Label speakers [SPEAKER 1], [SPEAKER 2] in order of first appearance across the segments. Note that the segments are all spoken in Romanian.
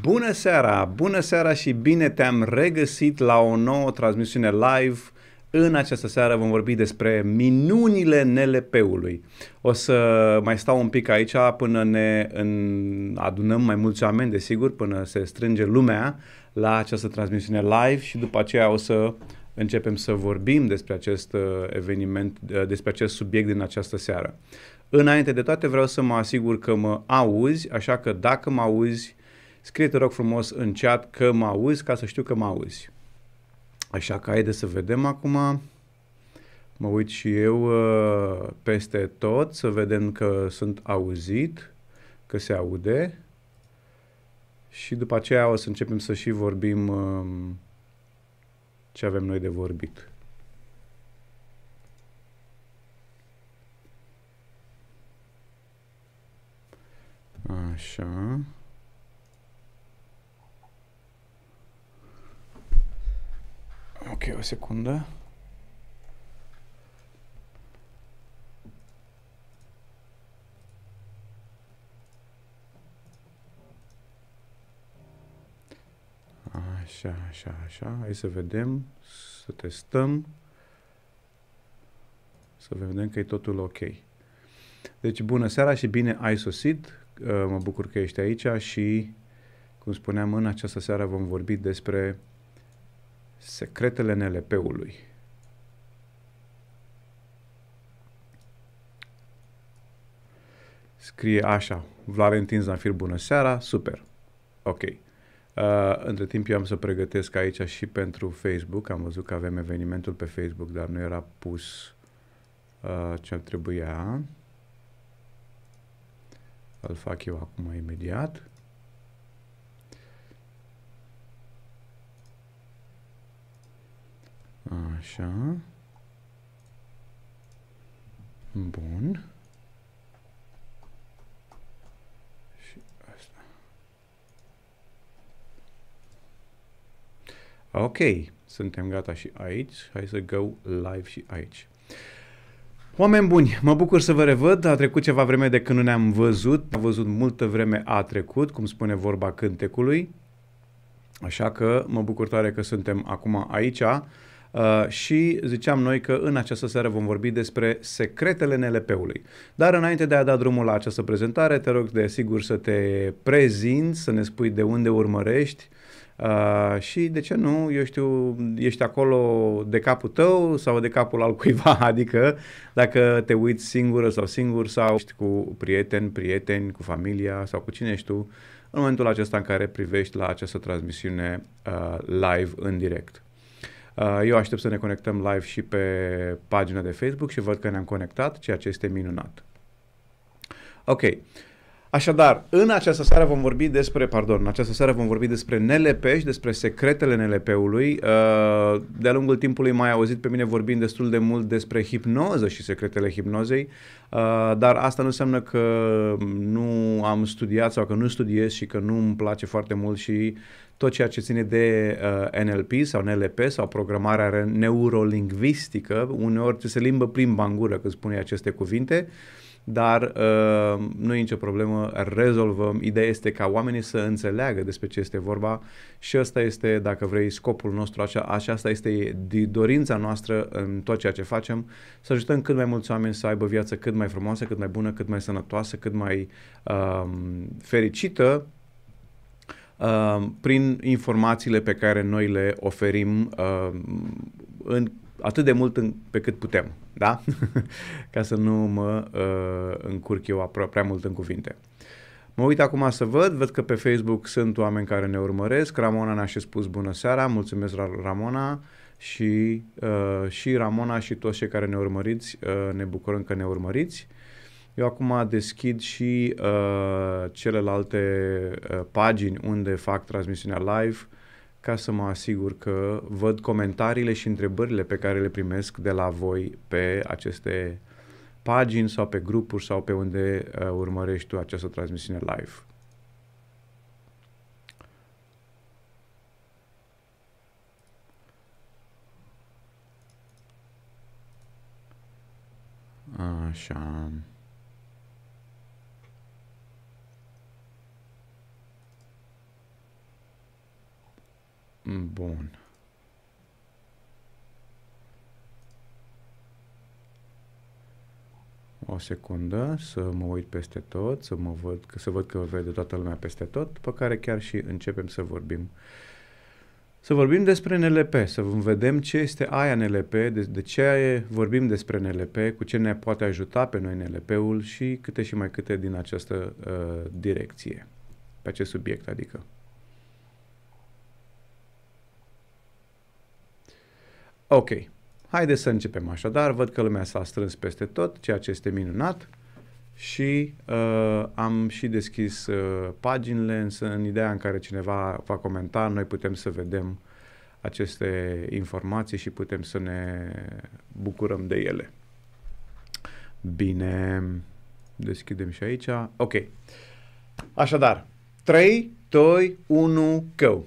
[SPEAKER 1] Bună seara! Bună seara și bine te-am regăsit la o nouă transmisiune live. În această seară vom vorbi despre minunile NLP-ului. O să mai stau un pic aici până ne adunăm mai mulți oameni, desigur, până se strânge lumea la această transmisiune live și după aceea o să începem să vorbim despre acest uh, eveniment, uh, despre acest subiect din această seară. Înainte de toate vreau să mă asigur că mă auzi, așa că dacă mă auzi, scrie te rog frumos în chat că mă auzi ca să știu că mă auzi. Așa că haide să vedem acum. Mă uit și eu uh, peste tot să vedem că sunt auzit, că se aude. Și după aceea o să începem să și vorbim um, ce avem noi de vorbit. Așa. Ok, o secundă. Așa, așa, așa. Hai să vedem, să testăm. Să vedem că e totul ok. Deci, bună seara și bine ai sosit. Mă bucur că ești aici și, cum spuneam, în această seară vom vorbi despre Secretele NLP-ului. Scrie așa, Valentin Zanfir, bună seara, super, ok. Uh, între timp eu am să pregătesc aici și pentru Facebook, am văzut că avem evenimentul pe Facebook, dar nu era pus uh, ce trebuia. Îl fac eu acum imediat. Așa. Bun. Și asta. Ok, suntem gata și aici. Hai să go live și aici. Oameni buni, mă bucur să vă revăd. A trecut ceva vreme de când nu ne-am văzut. Am văzut multă vreme a trecut, cum spune vorba cântecului. Așa că mă bucur tare că suntem acum aici. Uh, și ziceam noi că în această seară vom vorbi despre secretele NLP-ului. Dar înainte de a da drumul la această prezentare, te rog de sigur să te prezint, să ne spui de unde urmărești, Uh, și de ce nu, eu știu, ești acolo de capul tău sau de capul al cuiva, adică dacă te uiți singură sau singur sau ești cu prieteni, prieteni, cu familia sau cu cine ești tu, în momentul acesta în care privești la această transmisiune uh, live în direct. Uh, eu aștept să ne conectăm live și pe pagina de Facebook și văd că ne-am conectat, ceea ce este minunat. Ok. Așadar, în această seară vom vorbi despre, pardon, în această seară vom vorbi despre NLP și despre secretele NLP-ului. Uh, de-a lungul timpului mai auzit pe mine vorbind destul de mult despre hipnoză și secretele hipnozei, uh, dar asta nu înseamnă că nu am studiat sau că nu studiez și că nu îmi place foarte mult și tot ceea ce ține de uh, NLP sau NLP sau programarea neurolingvistică, uneori ce se limbă prin bangură când spune aceste cuvinte, dar uh, nu e nicio problemă, rezolvăm. Ideea este ca oamenii să înțeleagă despre ce este vorba și ăsta este, dacă vrei, scopul nostru, așa, Asta este dorința noastră în tot ceea ce facem, să ajutăm cât mai mulți oameni să aibă viață cât mai frumoasă, cât mai bună, cât mai sănătoasă, cât mai uh, fericită, Ehm, prin informațiile pe care noi le oferim uh, în atât de mult în, pe cât putem, da? Ca să nu mă uh, încurc eu apro- prea mult în cuvinte. Mă uit acum să văd, văd că pe Facebook sunt oameni care ne urmăresc. Ramona ne-a și spus bună seara, mulțumesc Ramona și, uh, și Ramona și toți cei care ne urmăriți, uh, ne bucurăm că ne urmăriți. Uh, eu acum deschid și uh, celelalte uh, pagini unde fac transmisiunea live ca să mă asigur că văd comentariile și întrebările pe care le primesc de la voi pe aceste pagini sau pe grupuri sau pe unde uh, urmărești tu această transmisiune live. Așa. Bun. O secundă să mă uit peste tot, să mă văd, să văd că vede toată lumea peste tot, după care chiar și începem să vorbim. Să vorbim despre NLP, să vedem ce este aia NLP, de, de ce vorbim despre NLP, cu ce ne poate ajuta pe noi NLP-ul și câte și mai câte din această uh, direcție, pe acest subiect, adică. Ok, haideți să începem așadar. Văd că lumea s-a strâns peste tot, ceea ce este minunat. Și uh, am și deschis uh, paginile, însă în ideea în care cineva va comenta, noi putem să vedem aceste informații și putem să ne bucurăm de ele. Bine, deschidem și aici. Ok. Așadar, 3, 2, 1, go!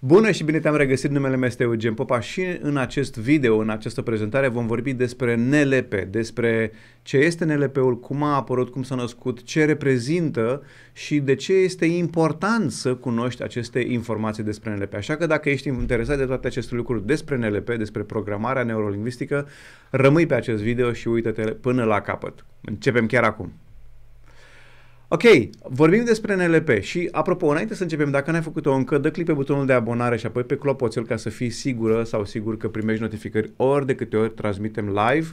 [SPEAKER 1] Bună și bine te-am regăsit, numele meu este Eugen Popa și în acest video, în această prezentare vom vorbi despre NLP, despre ce este NLP-ul, cum a apărut, cum s-a născut, ce reprezintă și de ce este important să cunoști aceste informații despre NLP. Așa că dacă ești interesat de toate aceste lucruri despre NLP, despre programarea neurolingvistică, rămâi pe acest video și uită-te până la capăt. Începem chiar acum! Ok, vorbim despre NLP și apropo, înainte să începem, dacă n-ai făcut-o încă, dă click pe butonul de abonare și apoi pe clopoțel ca să fii sigură sau sigur că primești notificări ori de câte ori transmitem live.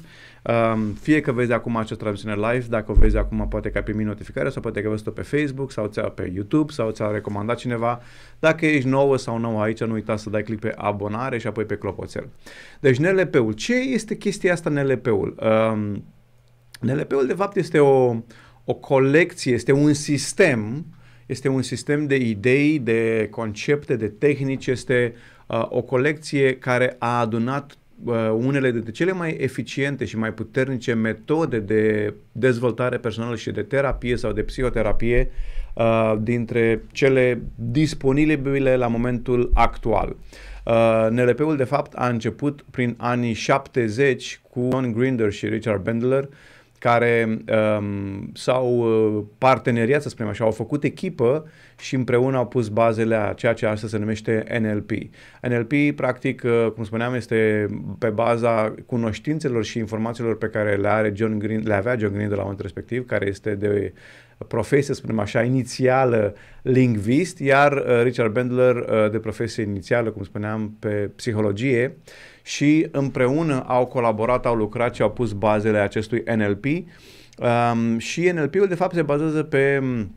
[SPEAKER 1] Um, fie că vezi acum această transmisiune live, dacă o vezi acum poate că ai primit notificare sau poate că vezi-o pe Facebook sau ți-a pe YouTube sau ți-a recomandat cineva. Dacă ești nouă sau nou aici, nu uita să dai click pe abonare și apoi pe clopoțel. Deci NLP-ul, ce este chestia asta NLP-ul? Um, NLP-ul de fapt este o o colecție, este un sistem, este un sistem de idei, de concepte, de tehnici, este uh, o colecție care a adunat uh, unele dintre cele mai eficiente și mai puternice metode de dezvoltare personală și de terapie sau de psihoterapie uh, dintre cele disponibile la momentul actual. Uh, NLP-ul, de fapt, a început prin anii 70 cu John Grinder și Richard Bendler, uh, care um, s-au uh, parteneriat, să spunem așa, au făcut echipă și împreună au pus bazele a ceea ce astăzi se numește NLP. NLP, practic, uh, cum spuneam, este pe baza cunoștințelor și informațiilor pe care le, are John Green, le avea John Green de la momentul respectiv, care este de profesie, să spunem așa, inițială lingvist, iar uh, Richard Bandler uh, de profesie inițială, cum spuneam, pe psihologie și împreună au colaborat, au lucrat și au pus bazele acestui NLP. Um, și NLP-ul, de fapt, se bazează pe um,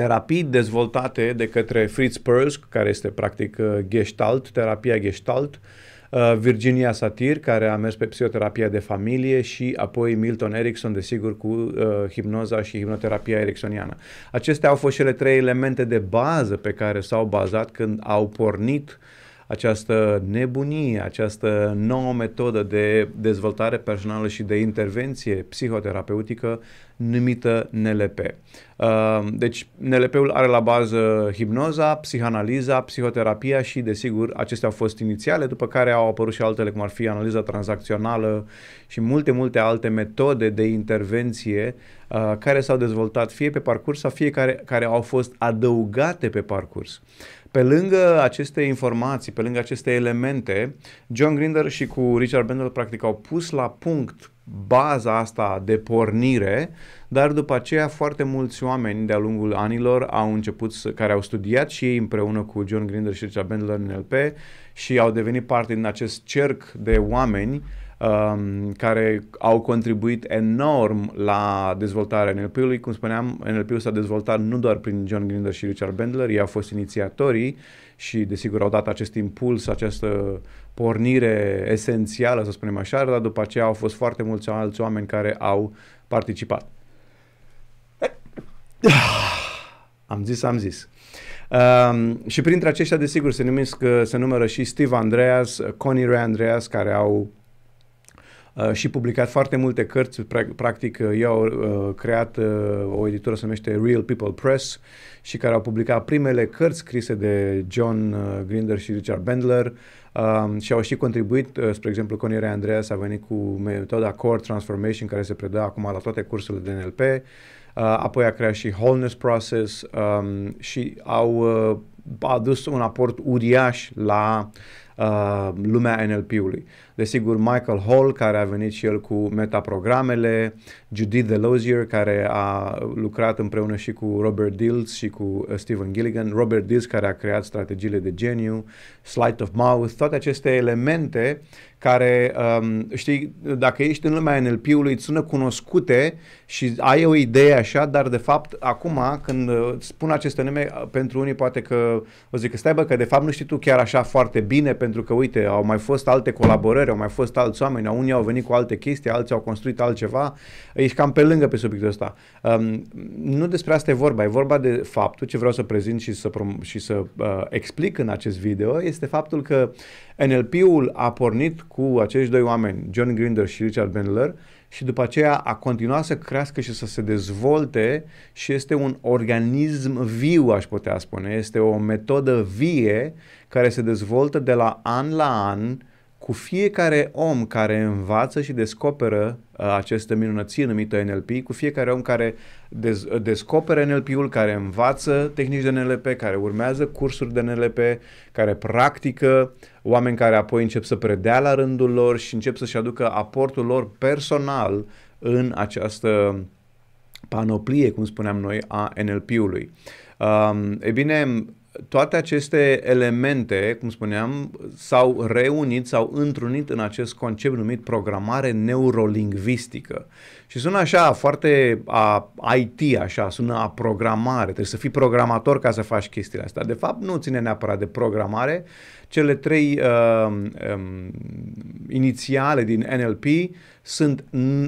[SPEAKER 1] terapii dezvoltate de către Fritz Perls, care este practic uh, gestalt, terapia gestalt, uh, Virginia Satir, care a mers pe psihoterapia de familie și apoi Milton Erickson, desigur, cu uh, hipnoza și hipnoterapia ericksoniană. Acestea au fost cele trei elemente de bază pe care s-au bazat când au pornit uh, această nebunie, această nouă metodă de dezvoltare personală și de intervenție psihoterapeutică numită NLP. Uh, deci NLP-ul are la bază hipnoza, psihanaliza, psihoterapia și, desigur, acestea au fost inițiale, după care au apărut și altele, cum ar fi analiza tranzacțională și multe, multe alte metode de intervenție uh, care s-au dezvoltat fie pe parcurs sau fie care, care au fost adăugate pe parcurs. Pe lângă aceste informații, pe lângă aceste elemente, John Grinder și cu Richard Bendel practic au pus la punct baza asta de pornire, dar după aceea foarte mulți oameni de-a lungul anilor au început să, care au studiat și ei împreună cu John Grinder și Richard Bendler în LP și au devenit parte din acest cerc de oameni Um, care au contribuit enorm la dezvoltarea NLP-ului. Cum spuneam, NLP-ul s-a dezvoltat nu doar prin John Grinder și Richard Bandler, ei au fost inițiatorii și desigur au dat acest impuls, această pornire esențială, să spunem așa, dar după aceea au fost foarte mulți alți oameni care au participat. Am zis, am zis. Um, și printre aceștia, desigur, se, numesc, se numără și Steve Andreas, Connie Ray Andreas, care au Uh, și publicat foarte multe cărți. Practic, uh, eu au uh, creat o editură se numește Real People Press și care au publicat primele cărți scrise de John Grinder și Richard Bendler um, și au și contribuit, spre exemplu, Conirea Andreas a venit cu metoda Core Transformation care se predă acum la toate cursurile de NLP, apoi a creat și Wholeness Process um, și au adus un aport uriaș la lumea NLP-ului desigur Michael Hall, care a venit și el cu metaprogramele, Judith Delosier, care a lucrat împreună și cu Robert Dills și cu uh, Stephen Gilligan, Robert Dills, care a creat strategiile de geniu, Sleight of Mouth, toate aceste elemente care, um, știi, dacă ești în lumea NLP-ului, îți sună cunoscute și ai o idee așa, dar de fapt, acum, când uh, spun aceste nume, uh, pentru unii poate că o zic că stai bă, că de fapt nu știi tu chiar așa foarte bine, pentru că, uite, au mai fost alte colaborări păreri, au mai fost alți oameni, unii au venit cu alte chestii, alții au construit altceva, ești cam pe lângă pe subiectul ăsta. Um, nu despre asta e vorba, e vorba de faptul ce vreau să prezint și să, prom- și să uh, explic în acest video, este faptul că NLP-ul a pornit cu acești doi oameni, John Grinder și Richard Bandler, și după aceea a continuat să crească și să se dezvolte și este un organism viu, aș putea spune. Este o metodă vie care se dezvoltă de la an la an cu fiecare om care învață și descoperă uh, aceste minunății numită NLP, cu fiecare om care dez- uh, descoperă NLP-ul, care învață tehnici de NLP, care urmează cursuri de NLP, care practică, oameni care apoi încep să predea la rândul lor și încep să-și aducă aportul lor personal în această panoplie, cum spuneam noi, a NLP-ului. Um, e bine, toate aceste elemente, cum spuneam, s-au reunit, s-au întrunit în acest concept numit programare neurolingvistică. Și sună așa foarte a IT, așa, sună a programare, trebuie să fii programator ca să faci chestiile astea. De fapt, nu ține neapărat de programare. Cele trei uh, um, inițiale din NLP sunt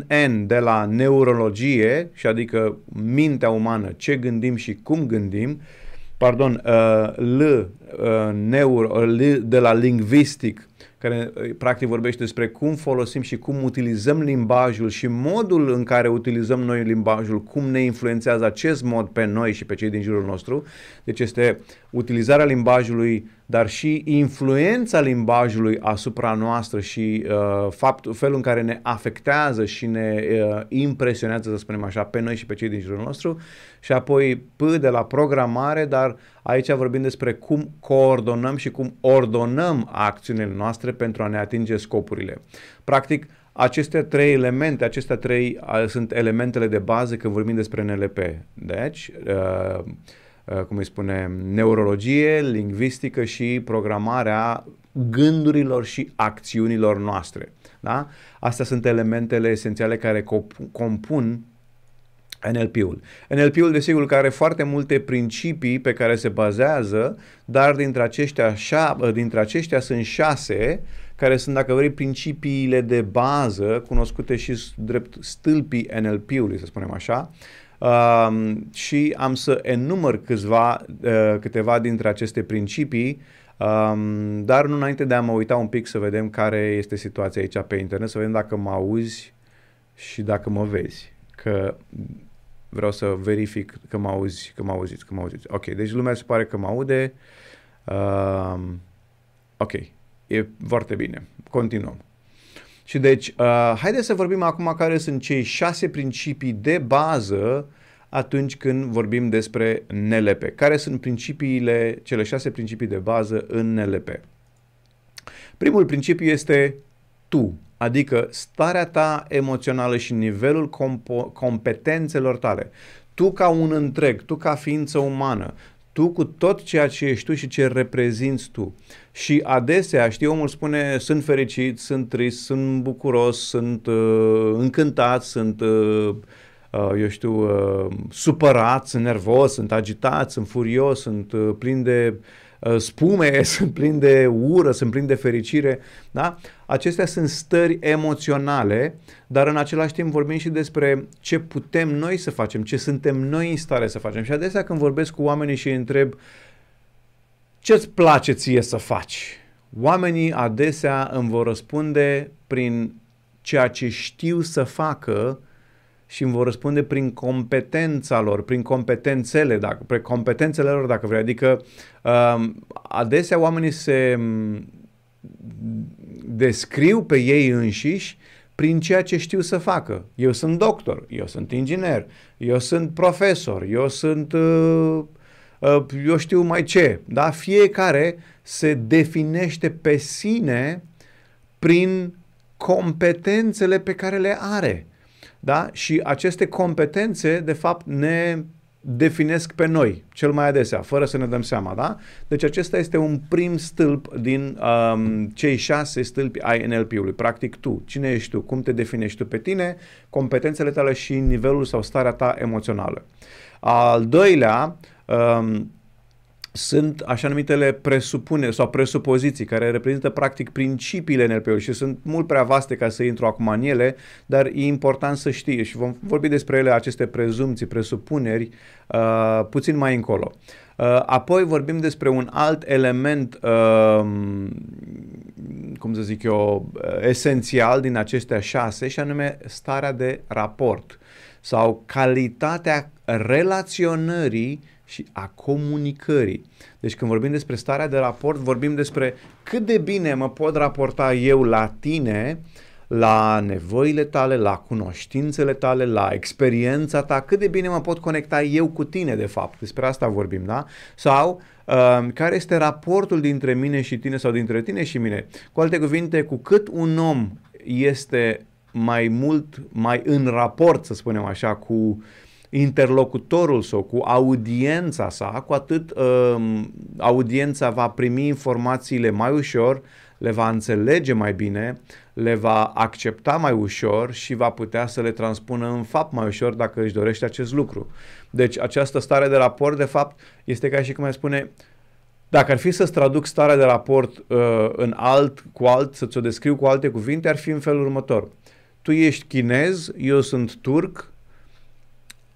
[SPEAKER 1] N de la neurologie, și adică mintea umană, ce gândim și cum gândim, uh, pardon, uh, L, uh, neuro, uh, L de la lingvistic, care practic vorbește despre cum folosim și cum utilizăm limbajul și modul în care utilizăm noi limbajul, cum ne influențează acest mod pe noi și pe cei din jurul nostru. Deci este utilizarea limbajului, dar și influența limbajului asupra noastră și uh, faptul, felul în care ne afectează și ne uh, impresionează, să spunem așa, pe noi și pe cei din jurul nostru. Și apoi P de la programare, dar aici vorbim despre cum coordonăm și cum ordonăm acțiunile noastre pentru a ne atinge scopurile. Practic, aceste trei elemente, acestea trei uh, sunt elementele de bază când vorbim despre NLP. Deci, uh, Uh, cum îi spune, neurologie, lingvistică și programarea gândurilor și acțiunilor noastre. Da? Astea sunt elementele esențiale care compun NLP-ul. NLP-ul, desigur, că are foarte multe principii pe care se bazează, dar dintre aceștia, șa- uh, dintre aceștia sunt șase care sunt, dacă vrei, principiile de bază, cunoscute și drept stâlpii NLP-ului, să spunem așa, și am să enumăr câțiva, uh, câteva dintre aceste principii, dar nu înainte de a mă uita un pic să vedem care este situația aici pe internet, să vedem dacă mă auzi și dacă mă vezi, că vreau să verific că mă auzi, că mă auziți, că mă auziți. Ok, deci lumea se pare că mă aude. ok, e foarte bine. Continuăm. Și deci, uh, haideți să vorbim acum care sunt cei șase principii de bază atunci când vorbim despre NLP. Care sunt principiile, cele șase principii de bază în NLP? Primul principiu este tu, adică starea ta emoțională și nivelul compo- competențelor tale. Tu ca un întreg, tu ca ființă umană, tu cu tot ceea ce ești tu și ce reprezinți tu. Și adesea, știi, omul spune, sunt fericit, sunt trist, sunt bucuros, sunt uh, încântat, sunt, uh, uh eu știu, uh, supărat, sunt nervos, sunt agitat, sunt furios, sunt uh, plin de uh, Uh, spume, sunt plin de ură, sunt plin de fericire. Da? Acestea sunt stări emoționale, dar în același timp vorbim și despre ce putem noi să facem, ce suntem noi în stare să facem. Și adesea când vorbesc cu oamenii și îi întreb ce-ți place ție să faci, oamenii adesea îmi vor răspunde prin ceea ce știu să facă și îmi vor răspunde prin competența lor, prin competențele, dacă, prin competențele lor, dacă vrei. Adică um, adesea oamenii se um, descriu pe ei înșiși prin ceea ce știu să facă. Eu sunt doctor, eu sunt inginer, eu sunt profesor, eu sunt uh, uh, eu știu mai ce, da? Fiecare se definește pe sine prin competențele pe care le are. Da? Și aceste competențe, de fapt, ne definesc pe noi, cel mai adesea, fără să ne dăm seama, da? Deci acesta este un prim stâlp din um, cei șase stâlpi ai NLP-ului. Practic tu, cine ești tu, cum te definești tu pe tine, competențele tale și nivelul sau starea ta emoțională. Al doilea, um, sunt așa numitele presupune sau presupoziții care reprezintă practic principiile NLP-ului și sunt mult prea vaste ca să intru acum în ele, dar e important să știe și vom vorbi despre ele, aceste prezumții, presupuneri, uh, puțin mai încolo. Uh, apoi vorbim despre un alt element, uh, cum să zic eu, uh, esențial din acestea șase și anume starea de raport sau calitatea relaționării și a comunicării. Deci când vorbim despre starea de raport, vorbim despre cât de bine mă pot raporta eu la tine, la nevoile tale, la cunoștințele tale, la experiența ta, cât de bine mă pot conecta eu cu tine, de fapt. Despre asta vorbim, da? Sau uh, care este raportul dintre mine și tine sau dintre tine și mine? Cu alte cuvinte, cu cât un om este mai mult, mai în raport, să spunem așa, cu uh, interlocutorul sau cu audiența sa, cu atât uh, audiența va primi informațiile mai ușor, le va înțelege mai bine, le va accepta mai ușor și va putea să le transpună în fapt mai ușor dacă își dorește acest lucru. Deci această stare de raport, de fapt, este ca și cum ai spune, dacă ar fi să-ți traduc starea de raport uh, în alt, cu alt, să-ți o descriu cu alte cuvinte, ar fi în felul următor. Tu ești chinez, eu sunt turc,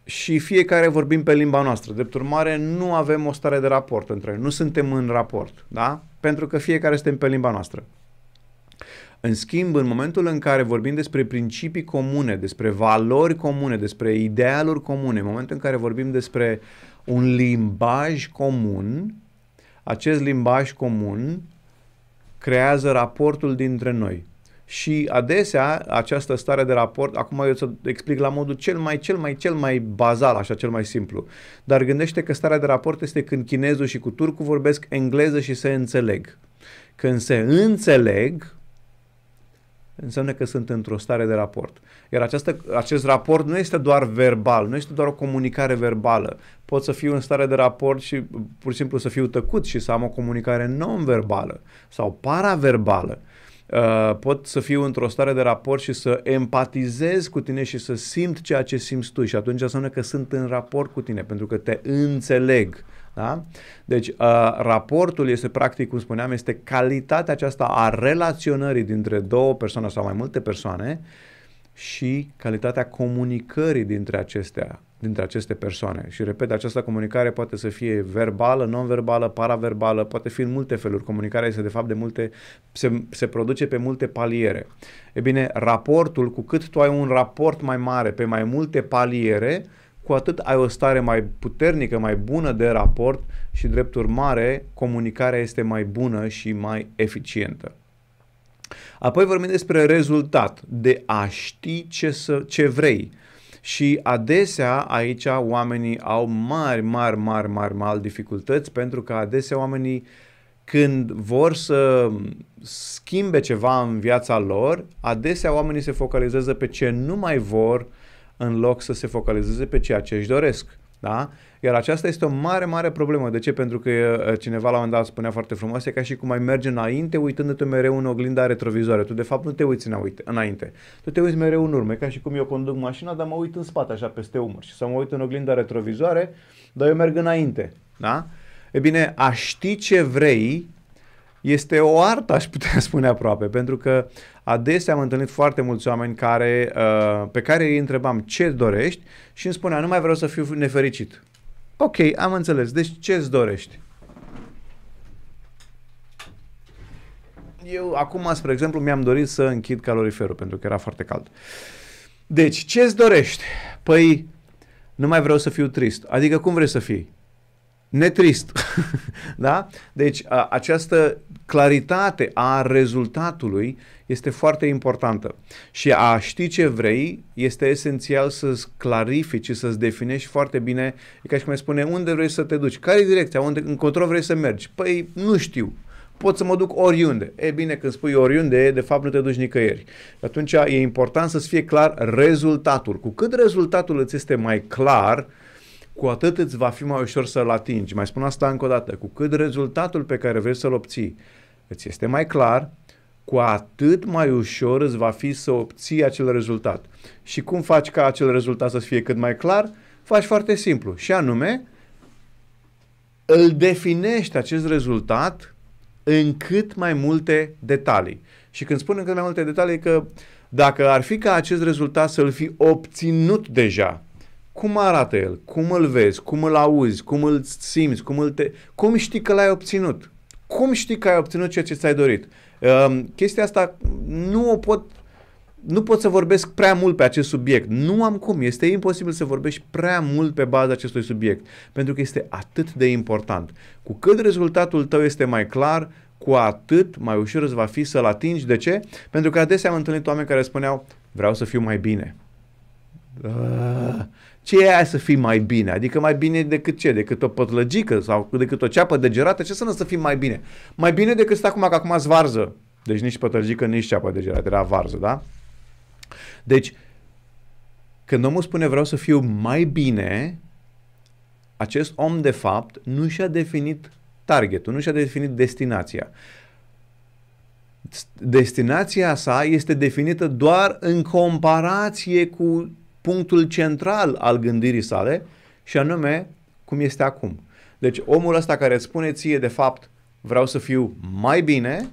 [SPEAKER 1] și fiecare vorbim pe limba noastră. Drept urmare, nu avem o stare de raport între noi. Nu suntem în raport, da? Pentru că fiecare suntem pe limba noastră. În schimb, în momentul în care vorbim despre principii comune, despre valori comune, despre idealuri comune, în momentul în care vorbim despre un limbaj comun, acest limbaj comun creează raportul dintre noi. Și adesea această stare de raport, acum eu să explic la modul cel mai, cel mai, cel mai bazal, așa, cel mai simplu. Dar gândește că starea de raport este când chinezul și cu turcul vorbesc engleză și se înțeleg. Când se înțeleg, înseamnă că sunt într-o stare de raport. Iar această, acest raport nu este doar verbal, nu este doar o comunicare verbală. Pot să fiu în stare de raport și pur și simplu să fiu tăcut și să am o comunicare non-verbală sau paraverbală Uh, pot să fiu într-o stare de raport și să empatizez cu tine și să simt ceea ce simți tu și atunci înseamnă că sunt în raport cu tine pentru că te înțeleg. Da? Deci uh, raportul este practic, cum spuneam, este calitatea aceasta a relaționării dintre două persoane sau mai multe persoane și calitatea comunicării dintre acestea dintre aceste persoane. Și repet, această comunicare poate să fie verbală, non-verbală, paraverbală, poate fi în multe feluri. Comunicarea este de fapt de multe, se, se produce pe multe paliere. E bine, raportul, cu cât tu ai un raport mai mare pe mai multe paliere, cu atât ai o stare mai puternică, mai bună de raport și drept urmare comunicarea este mai bună și mai eficientă. Apoi vorbim despre rezultat, de a ști ce, să, ce vrei și adesea aici oamenii au mari, mari, mari, mari, mari dificultăți pentru că adesea oamenii când vor să schimbe ceva în viața lor, adesea oamenii se focalizează pe ce nu mai vor în loc să se focalizeze pe ceea ce își doresc. Da? Iar aceasta este o mare, mare problemă. De ce? Pentru că uh, cineva la un moment dat spunea foarte frumos, e ca și cum ai merge înainte uitându-te mereu în oglinda retrovizoare. Tu de fapt nu te uiți înainte. Tu te uiți mereu în urmă. E ca și cum eu conduc mașina, dar mă uit în spate, așa, peste umăr. Și să mă uit în oglinda retrovizoare, dar eu merg înainte. Da? E bine, a ști ce vrei este o artă, aș putea spune aproape, pentru că adesea am întâlnit foarte mulți oameni care, uh, pe care îi întrebam ce dorești și îmi spunea nu mai vreau să fiu nefericit. Ok, am înțeles. Deci ce îți dorești? Eu acum, spre exemplu, mi-am dorit să închid caloriferul pentru că era foarte cald. Deci, ce îți dorești? Păi, nu mai vreau să fiu trist. Adică cum vrei să fii? netrist. da? Deci a, această claritate a rezultatului este foarte importantă. Și a ști ce vrei este esențial să-ți clarifici și să-ți definești foarte bine, e ca și cum ai spune, unde vrei să te duci, care e direcția, unde, încotro vrei să mergi. Păi nu știu, pot să mă duc oriunde. E bine, când spui oriunde, de fapt nu te duci nicăieri. Atunci e important să-ți fie clar rezultatul. Cu cât rezultatul îți este mai clar, uh, cu atât îți va fi mai ușor să-l atingi. Mai spun asta încă o dată. Cu cât rezultatul pe care vrei să-l obții îți este mai clar, cu atât mai ușor îți va fi să obții acel rezultat. Și cum faci ca acel rezultat să fie cât mai clar? Faci foarte simplu. Și anume, îl definești acest rezultat în cât mai multe detalii. Și când spun în cât mai multe detalii, că dacă ar fi ca acest rezultat să-l fi obținut deja, cum arată el? Cum îl vezi? Cum îl auzi? Cum îl simți? Cum, îl te... cum știi că l-ai obținut? Cum știi că ai obținut ceea ce ți-ai dorit? Uh, chestia asta nu o pot nu pot să vorbesc prea mult pe acest subiect. Nu am cum. Este imposibil să vorbești prea mult pe baza acestui subiect, pentru că este atât de important. Cu cât rezultatul tău este mai clar, cu atât mai ușor îți va fi să-l atingi. De ce? Pentru că adesea am întâlnit oameni care spuneau, vreau să fiu mai bine. Uh, ce e aia să fii mai bine? Adică mai bine decât ce? Decât o pătlăgică sau decât o ceapă degerată? Ce să nu să fii mai bine? Mai bine decât să acum, că acum varză. Deci nici pătlăgică, nici ceapă degerată. Era varză, da? Deci, când omul spune vreau să fiu mai bine, acest om de fapt nu și-a definit targetul, nu și-a definit destinația. Destinația sa este definită doar în comparație cu punctul central al gândirii sale și anume cum este acum. Deci omul ăsta care îți spune ție de fapt vreau să fiu mai bine,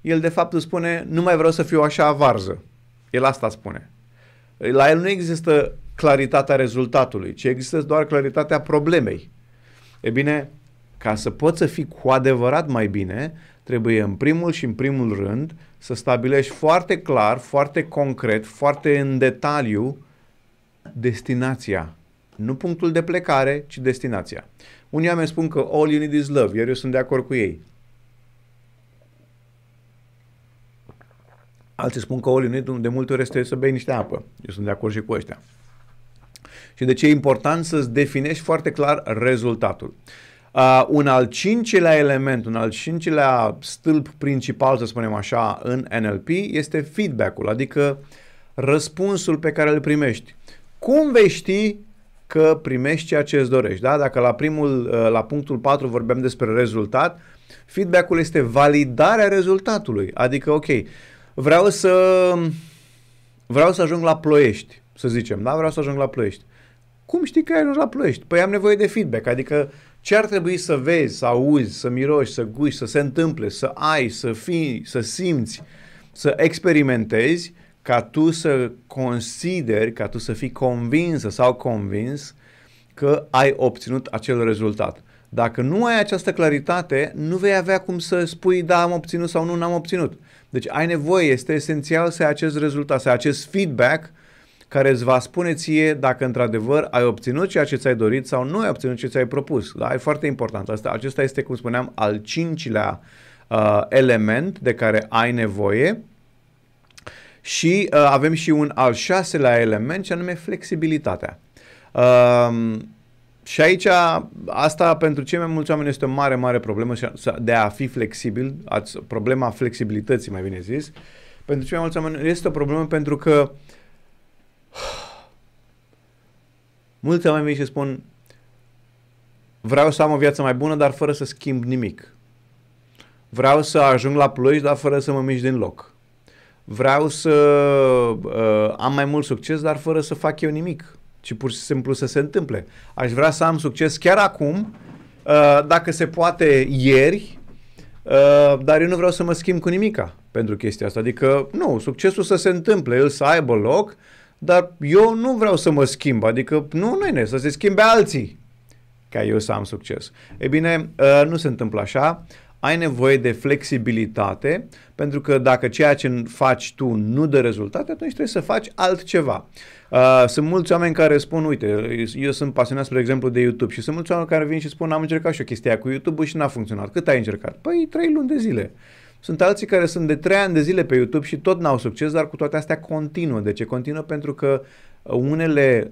[SPEAKER 1] el de fapt îți spune nu mai vreau să fiu așa varză”. El asta spune. La el nu există claritatea rezultatului, ci există doar claritatea problemei. E bine, ca să poți să fii cu adevărat mai bine, trebuie în primul și în primul rând să stabilești foarte clar, foarte concret, foarte în detaliu destinația. Nu punctul de plecare, ci destinația. Unii oameni spun că all you need is love, iar eu sunt de acord cu ei. Alții spun că all you need de multe ori este să bei niște apă. Eu sunt de acord și cu ăștia. Și de ce e important să-ți definești foarte clar rezultatul. Uh, un al cincilea element, un al cincilea stâlp principal, să spunem așa, în NLP este feedback-ul, adică răspunsul pe care îl primești. Cum vei ști că primești ceea ce îți dorești? Da? Dacă la, primul, uh, la punctul 4 vorbeam despre rezultat, feedback-ul este validarea rezultatului. Adică, ok, vreau să, vreau să ajung la ploiești, să zicem, da? vreau să ajung la ploiești. Cum știi că ai ajuns la ploiești? Păi am nevoie de feedback, adică ce ar trebui să vezi, să auzi, să miroși, să guși, să se întâmple, să ai, să fii, să simți, să experimentezi ca tu să consideri, ca tu să fii convinsă sau convins că ai obținut acel rezultat. Dacă nu ai această claritate, nu vei avea cum să spui da, am obținut sau nu, n-am obținut. Deci ai nevoie, este esențial să ai acest rezultat, să ai acest feedback care îți va spune ție dacă într-adevăr ai obținut ceea ce ți-ai dorit sau nu ai obținut ce ți-ai propus. Da? E foarte important. Asta, acesta este, cum spuneam, al cincilea uh, element de care ai nevoie și uh, avem și un al șaselea element, ce anume flexibilitatea. Uh, și aici, asta pentru cei mai mulți oameni este o mare, mare problemă de a fi flexibil, ați, problema flexibilității, mai bine zis. Pentru cei mai mulți oameni este o problemă pentru că mulți oameni vin și spun vreau să am o viață mai bună, dar fără să schimb nimic. Vreau să ajung la ploiești, dar fără să mă mișc din loc vreau să uh, am mai mult succes, dar fără să fac eu nimic, ci pur și simplu să se întâmple. Aș vrea să am succes chiar acum, uh, dacă se poate ieri, uh, dar eu nu vreau să mă schimb cu nimica pentru chestia asta. Adică, nu, succesul să se întâmple, el să aibă loc, dar eu nu vreau să mă schimb, adică nu, nu e să se schimbe alții ca eu să am succes. E bine, uh, nu se întâmplă așa ai nevoie de flexibilitate, pentru că dacă ceea ce faci tu nu dă rezultate, atunci trebuie să faci altceva. Uh, sunt mulți oameni care spun, uite, eu sunt pasionat, spre exemplu, de YouTube și sunt mulți oameni care vin și spun, am încercat și o chestia cu YouTube și n-a funcționat. Cât ai încercat? Păi, trei luni de zile. Sunt alții care sunt de trei ani de zile pe YouTube și tot n-au succes, dar cu toate astea continuă. De ce continuă? Pentru că unele,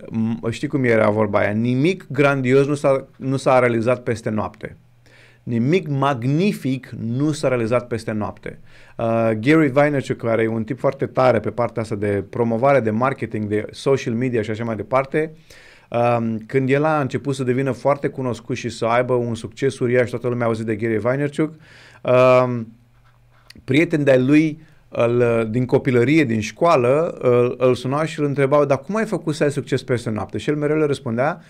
[SPEAKER 1] știi cum era vorba aia, nimic grandios nu s-a, nu s-a realizat peste noapte nimic magnific nu s-a realizat peste noapte. Uh, Gary Vaynerchuk, care e un tip foarte tare pe partea asta de promovare, de marketing, de social media și așa mai departe, um, când el a început să devină foarte cunoscut și să aibă un succes uriaș, toată lumea a auzit de Gary Vaynerchuk, um, prieteni de-ai lui îl, din copilărie, din școală, îl, îl sunau și îl întrebau, dar cum ai făcut să ai succes peste noapte? Și el mereu le răspundea, uh,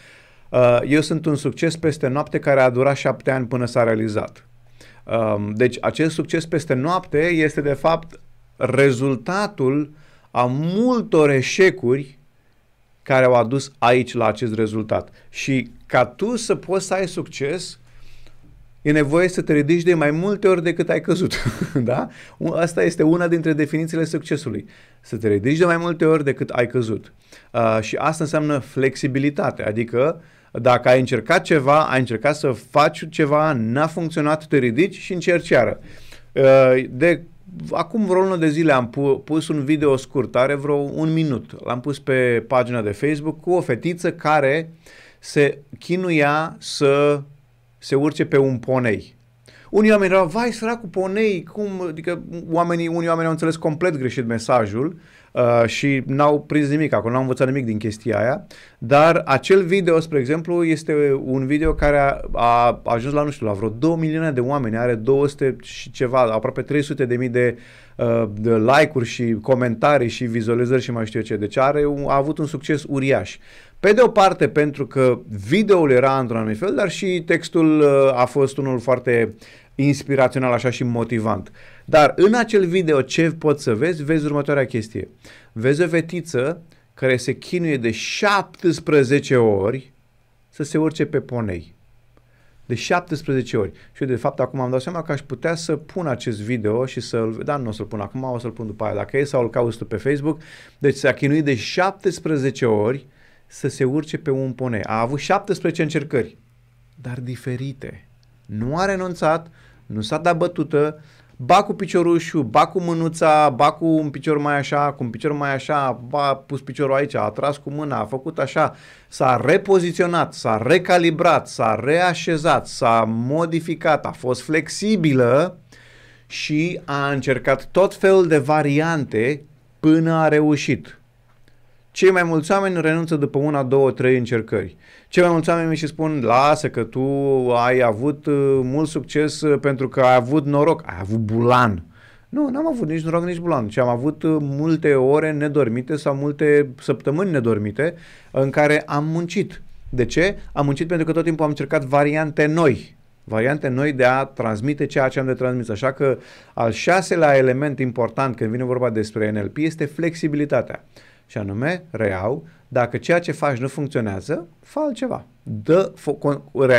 [SPEAKER 1] Uh, eu sunt un succes peste noapte care a durat șapte ani până s-a realizat. Um, deci acest succes peste noapte este de fapt rezultatul a multor eșecuri care au adus aici la acest rezultat. Și ca tu să poți să ai succes, e nevoie să te ridici de mai multe ori decât ai căzut. da? Asta este una dintre definițiile succesului. Să te ridici de mai multe ori decât ai căzut. Uh, și asta înseamnă flexibilitate, adică uh, dacă ai încercat ceva, ai încercat să faci ceva, n-a funcționat, te ridici și încerci iară. Uh, de acum vreo lună de zile am pus un video scurt, are vreo un minut. L-am pus pe pagina de Facebook cu o fetiță care se chinuia să se urce pe un ponei. Unii oameni erau, vai, săracul ponei, cum, adică oamenii, unii oameni au înțeles complet greșit mesajul Uh, și n-au prins nimic acolo, n-au învățat nimic din chestia aia, dar acel video, spre exemplu, este un video care a, a ajuns la, nu știu, la vreo 2 milioane de oameni, are 200 și ceva, aproape 300 de mii de, uh, de like-uri și comentarii și vizualizări și mai știu eu ce, deci are, a avut un succes uriaș. Pe de o parte pentru că videoul era într-un anumit fel, dar și textul uh, a fost unul foarte inspirațional așa și motivant. Uh, dar în acel video ce poți să vezi, vezi următoarea chestie. Vezi o vetiță care se chinuie de 17 ori să se urce pe ponei. De 17 ori. Și eu, de fapt, acum am dat seama că aș putea să pun acest video și să-l... Da, nu o să-l pun acum, o să-l pun după aia. Dacă e sau îl cauți tu pe Facebook. Deci s-a chinuit de 17 ori să se urce pe un pone. A avut 17 încercări, dar diferite. Nu a renunțat, nu s-a dat bătută, ba cu piciorușul, ba cu mânuța, ba cu un picior mai așa, cu un picior mai așa, ba a pus piciorul aici, a tras cu mâna, a făcut așa, s-a repoziționat, s-a recalibrat, s-a reașezat, s-a modificat, a fost flexibilă și a încercat tot felul de variante până a reușit. Cei mai mulți oameni renunță după una, două, trei încercări. Cei mai mulți oameni mi și spun, lasă că tu ai avut uh, mult succes uh, pentru că ai avut noroc, ai avut bulan. Nu, n-am avut nici noroc, nici bulan, ci am avut uh, multe ore nedormite sau multe săptămâni nedormite în care am muncit. De ce? Am muncit pentru că tot timpul am încercat variante noi variante noi de a transmite ceea ce am de transmis. Așa că al șaselea element important când vine vorba despre NLP este flexibilitatea. Și anume, reau, dacă ceea ce faci nu funcționează, fă altceva. Dă, fă,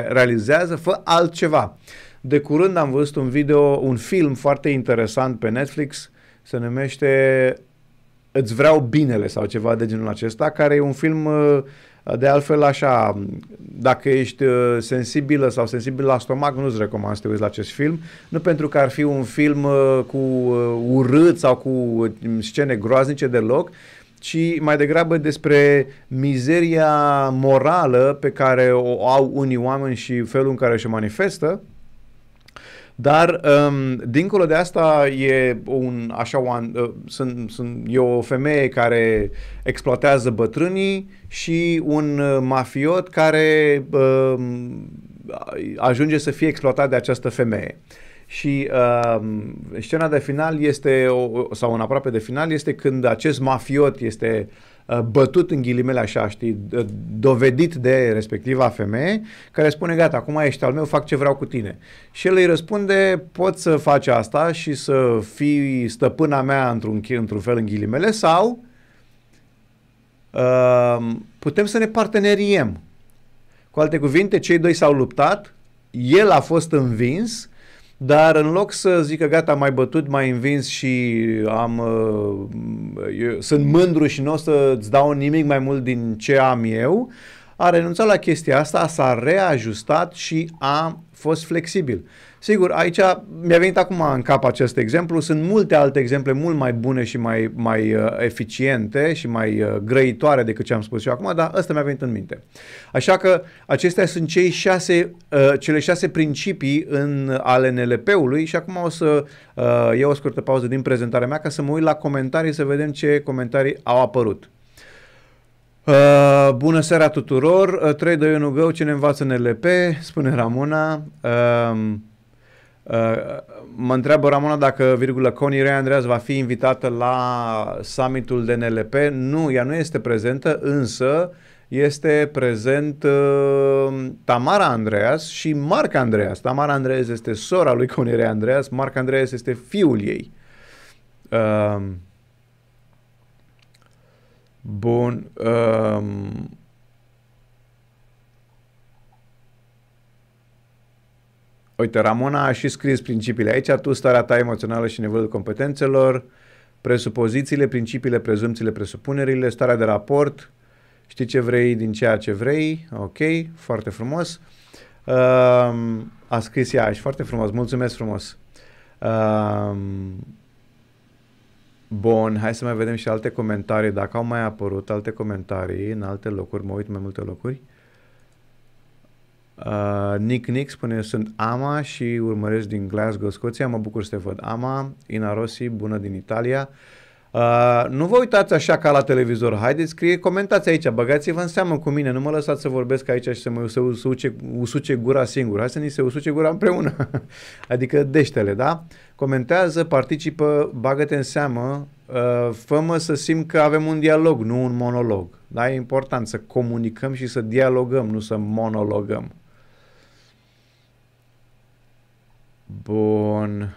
[SPEAKER 1] realizează, fă altceva. De curând am văzut un video, un film foarte interesant pe Netflix, se numește Îți vreau binele sau ceva de genul acesta, care e un film uh, de altfel așa, dacă ești uh, sensibilă sau sensibil la stomac, nu-ți recomand să te uiți la acest film, nu pentru că ar fi un film uh, cu urât sau cu scene groaznice deloc, ci mai degrabă despre mizeria morală pe care o au unii oameni și felul în care se manifestă. Dar, um, dincolo de asta, e un, așa, o, uh, sunt, sunt, e o femeie care exploatează bătrânii și un uh, mafiot care uh, ajunge să fie exploatat de această femeie. Uh, și uh, scena de final este, o, sau în aproape de final, este când acest mafiot este uh, bătut în ghilimele așa, știi, dovedit de respectiva femeie, care spune, gata, acum ești al meu, fac ce vreau cu tine. Și el îi răspunde, pot să faci asta și să fii stăpâna mea într-un, într-un fel în ghilimele, sau uh, putem să ne parteneriem. Cu alte cuvinte, cei doi s-au luptat, el a fost învins dar în loc să zică gata, am mai bătut, mai învins și am, uh, eu, sunt mândru și nu o să-ți dau nimic mai mult din ce am eu, a renunțat la chestia asta, s-a reajustat și a fost flexibil. Sigur, aici mi-a venit acum în cap acest exemplu. Sunt multe alte exemple mult mai bune și mai, mai uh, eficiente și mai uh, grăitoare decât ce am spus eu acum, dar ăsta mi-a venit în minte. Așa că acestea sunt cei șase, uh, cele șase principii în uh, ale NLP-ului și acum o să uh, iau o scurtă pauză din prezentarea mea ca să mă uit la comentarii să vedem ce comentarii au apărut. Uh, bună seara tuturor! Uh, 3, 2, 1, go! Cine învață NLP? Spune Ramona. Uh, Uh, mă întreabă Ramona dacă, virgulă, Connie Rea Andreas va fi invitată la summitul de NLP. Nu, ea nu este prezentă, însă este prezent uh, Tamara Andreas și Marc Andreas. Tamara Andreas este sora lui Connie Rea Andreas, Marc Andreas este fiul ei. Uh, bun. Uh, Uite, Ramona a și scris principiile aici, tu starea ta emoțională și nivelul competențelor, presupozițiile, principiile, prezumțiile, presupunerile, starea de raport, știi ce vrei din ceea ce vrei, ok, foarte frumos. Uh, a scris ea și foarte frumos, mulțumesc frumos. Uh, bun, hai să mai vedem și alte comentarii, dacă au mai apărut alte comentarii în alte locuri, mă uit mai multe locuri. Uh, Uh, Nick Nick spune, sunt Ama și urmăresc din Glasgow, Scoția, mă bucur să te văd. Ama, Ina Rossi, bună din Italia. Uh, nu vă uitați așa ca la televizor, haideți, scrie, comentați aici, băgați-vă în seamă cu mine, nu mă lăsați să vorbesc aici și să mă să usuce, usuce gura singur, hai să ni se usuce gura împreună, adică deștele, da? Comentează, participă, bagă-te în seamă, uh, fă să simt că avem un dialog, nu un monolog, da? E important să comunicăm și să dialogăm, nu să monologăm. Bun.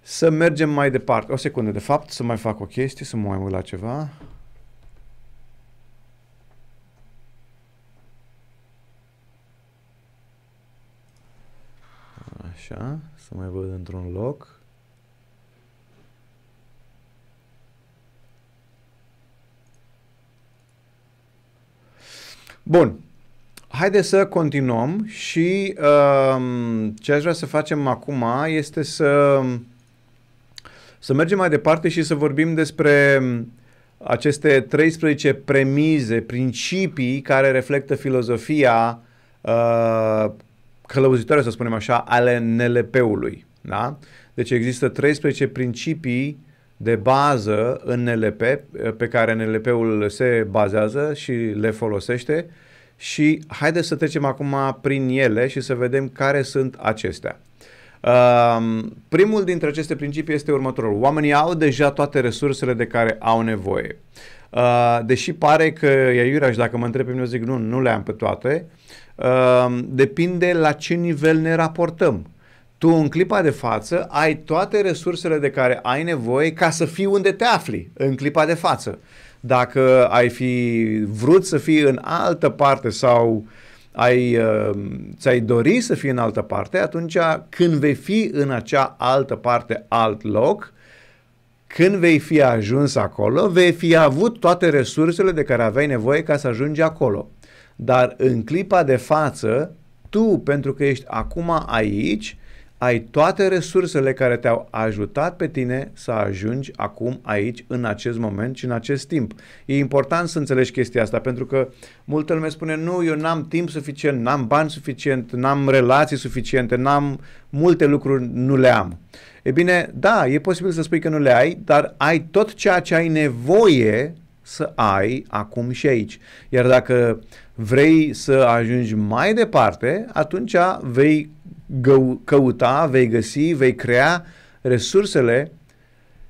[SPEAKER 1] Să mergem mai departe. O secundă, de fapt, să mai fac o chestie, să mă mai uit la ceva. Așa, să mai văd într-un loc. Bun. Haideți să continuăm și uh, ce aș vrea să facem acum este să, să mergem mai departe și să vorbim despre aceste 13 premize, principii care reflectă filozofia uh, călăuzitoare, să spunem așa, ale NLP-ului. Da? Deci există 13 principii de bază în NLP pe care NLP-ul se bazează și le folosește uh, și haideți să trecem acum prin ele și să vedem care sunt acestea. Uh, primul dintre aceste principii este următorul. Oamenii au deja toate resursele de care au nevoie. Uh, deși pare că e și dacă mă întreb pe mine, zic nu, nu le-am pe toate. Uh, depinde la ce nivel ne raportăm. Tu în clipa de față ai toate resursele de care ai nevoie ca să fii unde te afli în clipa de față. Dacă ai fi vrut să fii în altă parte sau ai, uh, ți-ai dori să fii în altă parte, atunci când vei fi în acea altă parte, alt loc, când vei fi ajuns acolo, vei fi avut toate resursele de care aveai nevoie ca să ajungi acolo. Dar în clipa de față, tu, pentru că ești acum aici, ai toate resursele care te-au ajutat pe tine să ajungi acum aici, în acest moment și în acest timp. E important să înțelegi chestia asta, pentru că multă lume spune, nu, eu n-am timp suficient, n-am bani suficient, n-am relații suficiente, n-am multe lucruri, nu le am. E bine, da, e posibil să spui că nu le ai, dar ai tot ceea ce ai nevoie să ai acum și aici. Iar dacă vrei să ajungi mai departe, atunci vei gău- căuta, vei găsi, vei crea resursele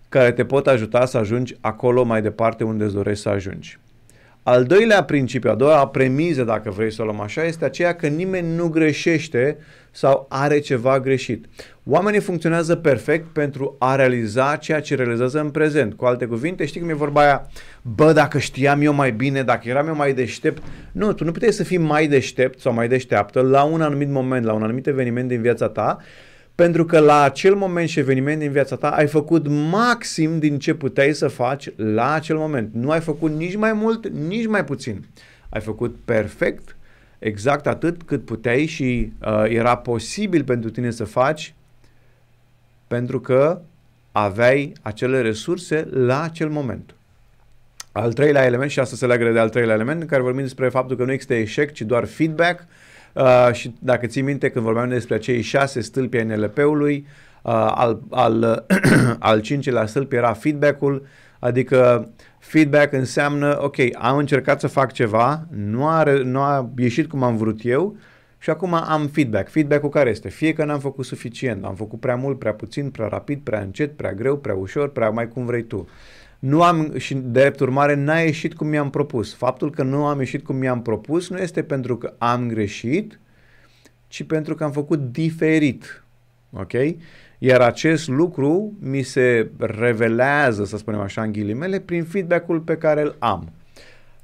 [SPEAKER 1] care te pot ajuta să ajungi acolo mai departe unde îți dorești să ajungi. Al doilea principiu, a doua premiză, dacă vrei să o luăm așa, este aceea că nimeni nu greșește sau are ceva greșit. Oamenii funcționează perfect pentru a realiza ceea ce realizează în prezent. Cu alte cuvinte, știi cum e vorba aia? Bă, dacă știam eu mai bine, dacă eram eu mai deștept. Nu, tu nu puteai să fii mai deștept sau mai deșteaptă la un anumit moment, la un anumit eveniment din viața ta, pentru că la acel moment și eveniment din viața ta ai făcut maxim din ce puteai să faci la acel moment. Nu ai făcut nici mai mult, nici mai puțin. Ai făcut perfect exact atât cât puteai și uh, era posibil pentru tine să faci pentru că aveai acele resurse la acel moment. Al treilea element, și asta se leagă de al treilea element, în care vorbim despre faptul că nu există eșec, ci doar feedback. Uh, și dacă ții minte, când vorbeam despre acei șase stâlpi ai NLP-ului, uh, al, al, al cincilea stâlp era feedback-ul, adică feedback înseamnă, ok, am încercat să fac ceva, nu a, nu a ieșit cum am vrut eu, și acum am feedback. Feedback-ul care este? Fie că n-am făcut suficient, am făcut prea mult, prea puțin, prea rapid, prea încet, prea greu, prea ușor, prea mai cum vrei tu. Nu am și drept urmare n-a ieșit cum mi-am propus. Faptul că nu am ieșit cum mi-am propus nu este pentru că am greșit, ci pentru că am făcut diferit. Ok? Iar acest lucru mi se revelează, să spunem așa, în ghilimele, prin feedback-ul pe care îl am.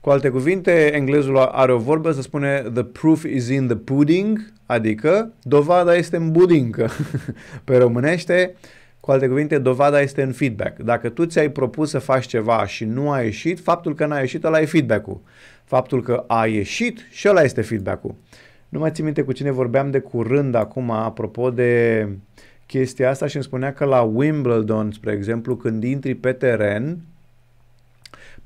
[SPEAKER 1] Cu alte cuvinte, englezul are o vorbă, să spune the proof is in the pudding, adică dovada este în budincă. Pe românește, cu alte cuvinte, dovada este în feedback. Dacă tu ți-ai propus să faci ceva și nu a ieșit, faptul că n-a ieșit, ăla e feedback-ul. Faptul că a ieșit și ăla este feedback-ul. Nu mai țin minte cu cine vorbeam de curând acum, apropo de chestia asta și îmi spunea că la Wimbledon, spre exemplu, când intri pe teren,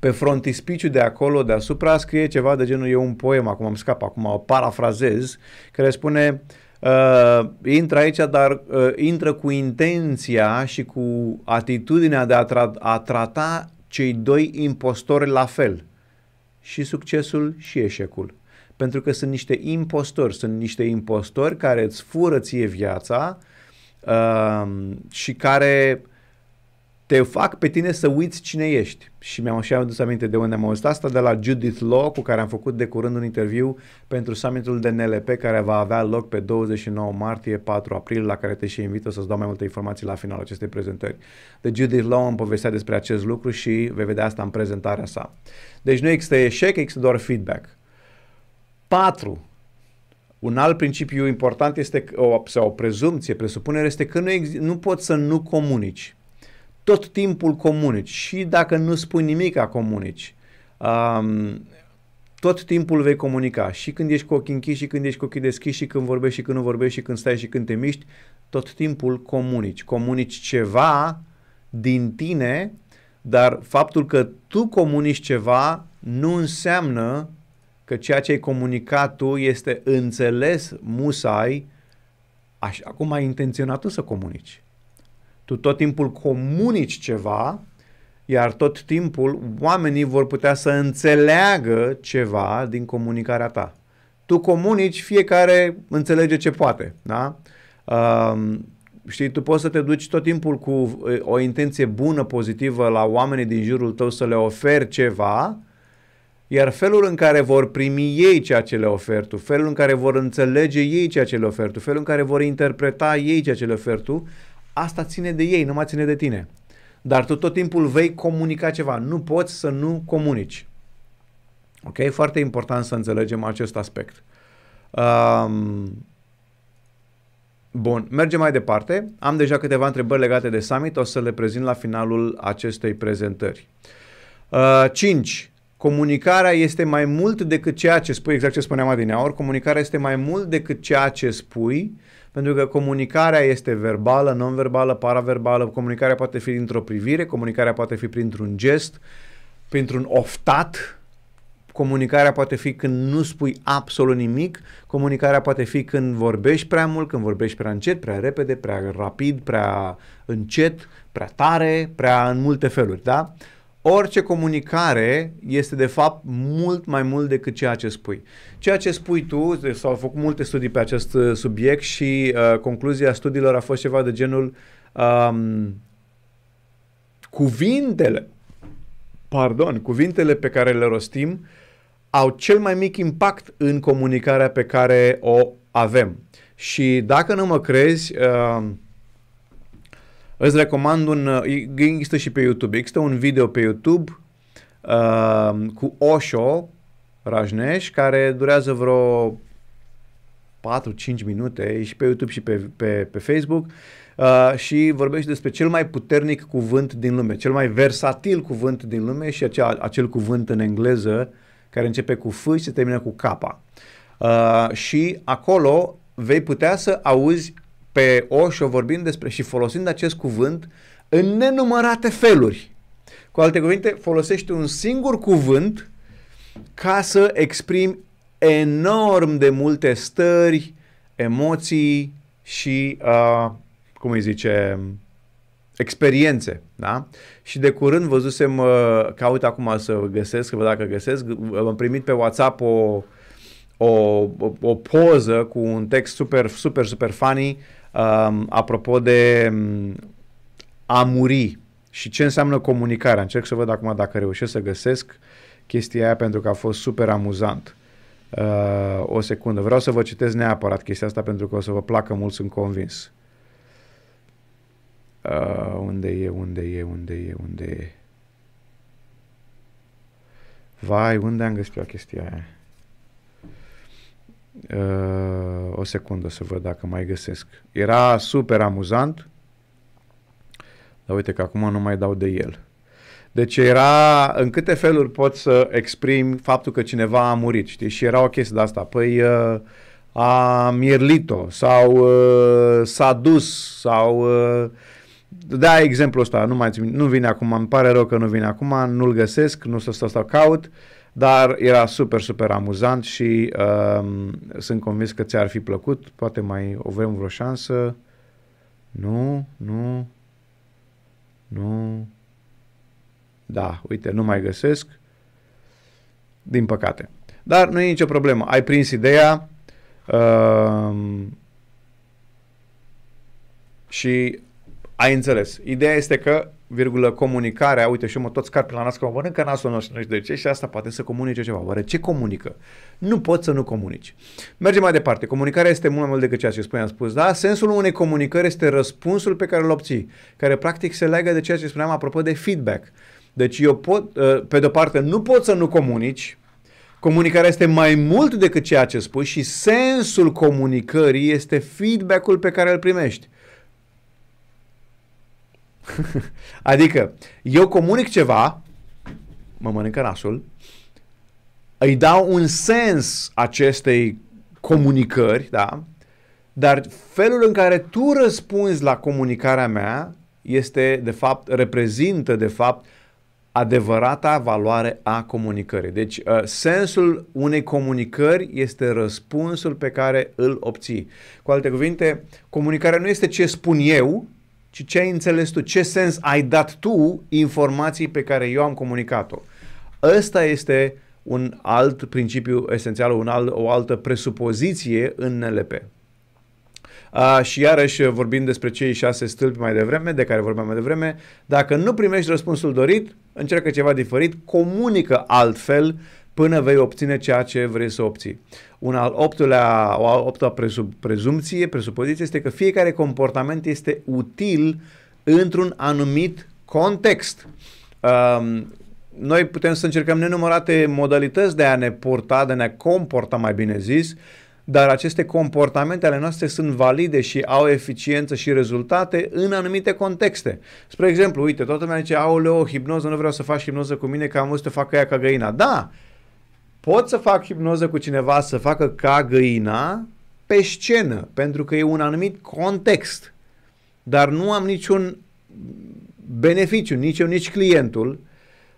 [SPEAKER 1] pe frontispiciu de acolo, deasupra, scrie ceva de genul, e un poem, acum am scap, acum o parafrazez, care spune Uh, intră aici, dar uh, intră cu intenția și cu atitudinea de a, tra- a trata cei doi impostori la fel. Și succesul și eșecul. Pentru că sunt niște impostori, sunt niște impostori care îți fură ție viața uh, și care te fac pe tine să uiți cine ești. Și mi-am așa adus aminte de unde am auzit asta, de la Judith Law, cu care am făcut de curând un interviu pentru summitul de NLP, care va avea loc pe 29 martie, 4 aprilie, la care te și invit, să-ți dau mai multe informații la finalul acestei prezentări. De Judith Law am povestea despre acest lucru și vei vedea asta în prezentarea sa. Deci nu există eșec, există doar feedback. 4. Un alt principiu important este, o, sau o prezumție, presupunere, este că nu, ex- nu poți să nu comunici tot timpul comunici și dacă nu spui nimic, comunici. Um, tot timpul vei comunica și când ești cu ochii închiși și când ești cu ochii deschiși și când vorbești și când nu vorbești și când stai și când te miști, tot timpul comunici. Comunici ceva din tine, dar faptul că tu comunici ceva nu înseamnă că ceea ce ai comunicat tu este înțeles musai așa cum ai intenționat tu să comunici. Tu tot timpul comunici ceva, iar tot timpul oamenii vor putea să înțeleagă ceva din comunicarea ta. Tu comunici, fiecare înțelege ce poate, da? Uh, știi, tu poți să te duci tot timpul cu o intenție bună, pozitivă la oamenii din jurul tău să le oferi ceva, iar felul în care vor primi ei ceea ce le oferi tu, felul în care vor înțelege ei ceea ce le oferi tu, felul în care vor interpreta ei ceea ce le oferi tu, asta ține de ei, nu mai ține de tine. Dar tu tot timpul vei comunica ceva. Nu poți să nu comunici. Ok? Foarte important să înțelegem acest aspect. Um, bun, mergem mai departe. Am deja câteva întrebări legate de summit, o să le prezint la finalul acestei prezentări. Uh, comunicarea este mai mult decât ceea ce spui, exact ce spuneam adineaori, comunicarea este mai mult decât ceea ce spui, pentru că comunicarea este verbală, non-verbală, paraverbală, comunicarea poate fi dintr-o privire, comunicarea poate fi printr-un gest, printr-un oftat, comunicarea poate fi când nu spui absolut nimic, comunicarea poate fi când vorbești prea mult, când vorbești prea încet, prea repede, prea rapid, prea încet, prea tare, prea în multe feluri, da? orice comunicare este de fapt mult mai mult decât ceea ce spui. Ceea ce spui tu, s-au făcut multe studii pe acest uh, subiect și uh, concluzia studiilor a fost ceva de genul um, cuvintele, pardon, cuvintele pe care le rostim au cel mai mic impact în comunicarea pe care o avem. Și dacă nu mă crezi, uh, Îți recomand un, uh, există și pe YouTube, există un video pe YouTube uh, cu Osho Rajneș, care durează vreo 4-5 minute, e și pe YouTube și pe, pe, pe Facebook uh, și vorbește despre cel mai puternic cuvânt din lume, cel mai versatil cuvânt din lume și acea, acel cuvânt în engleză care începe cu F și se termină cu K. Uh, și acolo vei putea să auzi pe Oșo vorbind despre și folosind acest cuvânt în nenumărate feluri. Cu alte cuvinte, folosește un singur cuvânt ca să exprimi enorm de multe stări, emoții și, uh, cum îi zice, experiențe. Da? Și de curând văzusem, uh, caut acum să găsesc, văd dacă găsesc, am primit pe WhatsApp o, o, o, o poză cu un text super, super, super funny Uh, apropo de um, a muri și ce înseamnă comunicarea. Încerc să văd acum dacă reușesc să găsesc chestia aia pentru că a fost super amuzant. Uh, o secundă. Vreau să vă citesc neapărat chestia asta pentru că o să vă placă mult, sunt convins. Uh, unde e, unde e, unde e, unde e? Vai, unde am găsit eu chestia aia? Uh, o secundă să văd dacă mai găsesc. Era super amuzant, dar uite că acum nu mai dau de el. Deci era în câte feluri pot să exprim faptul că cineva a murit, știi? Și era o chestie de asta. Păi uh, a mierlit-o sau uh, s-a dus sau... Uh, da, exemplu ăsta, nu mai nu vine acum, îmi pare rău că nu vine acum, nu-l găsesc, nu să stau, stau caut. Uh, dar era super, super amuzant și um, sunt convins că ți-ar fi plăcut. Poate mai o vrem vreo șansă. Nu, nu, nu. Da, uite, nu mai găsesc. Din păcate. Dar nu e nicio problemă. Ai prins ideea. Um, și ai înțeles. Ideea este că, virgulă, comunicarea, uite și eu mă tot scarp la nas, că mă că nasul nostru nu știu de ce și asta poate să comunice ceva. Oare ce comunică? Nu poți să nu comunici. Mergem mai departe. Comunicarea este mult mai mult decât ceea ce spuneam spus, da? Sensul unei comunicări este răspunsul pe care îl obții, care practic se leagă de ceea ce spuneam apropo de feedback. Deci eu pot, ă, pe de-o parte, nu pot să nu comunici, Comunicarea este mai mult decât ceea ce spui și sensul comunicării este feedback-ul pe care îl primești. adică, eu comunic ceva, mă mănâncă nasul, îi dau un sens acestei comunicări, da? Dar felul în care tu răspunzi la comunicarea mea este, de fapt, reprezintă, de fapt, adevărata valoare a comunicării. Deci, uh, sensul unei comunicări este răspunsul pe care îl obții. Cu alte cuvinte, comunicarea nu este ce spun eu, ci ce ai înțeles tu, ce sens ai dat tu informației pe care eu am comunicat-o. Ăsta este un alt principiu esențial, un alt, o altă presupoziție în NLP. A, și iarăși vorbim despre cei șase stâlpi mai devreme, de care vorbeam mai devreme, dacă nu primești răspunsul dorit, încearcă ceva diferit, comunică altfel până vei obține ceea ce vrei să obții. Un al optulea, o al optulea presup, prezumție, presupoziție este că fiecare comportament este util într-un anumit context. Um, noi putem să încercăm nenumărate modalități de a ne purta, de a ne comporta mai bine zis, dar aceste comportamente ale noastre sunt valide și au eficiență și rezultate în anumite contexte. Spre exemplu, uite, toată lumea zice, aoleo, hipnoză, nu vreau să faci hipnoză cu mine că am văzut să facă ea ca găina. Da, Pot să fac hipnoză cu cineva să facă ca găina pe scenă, pentru că e un anumit context, dar nu am niciun beneficiu, nici eu, nici clientul,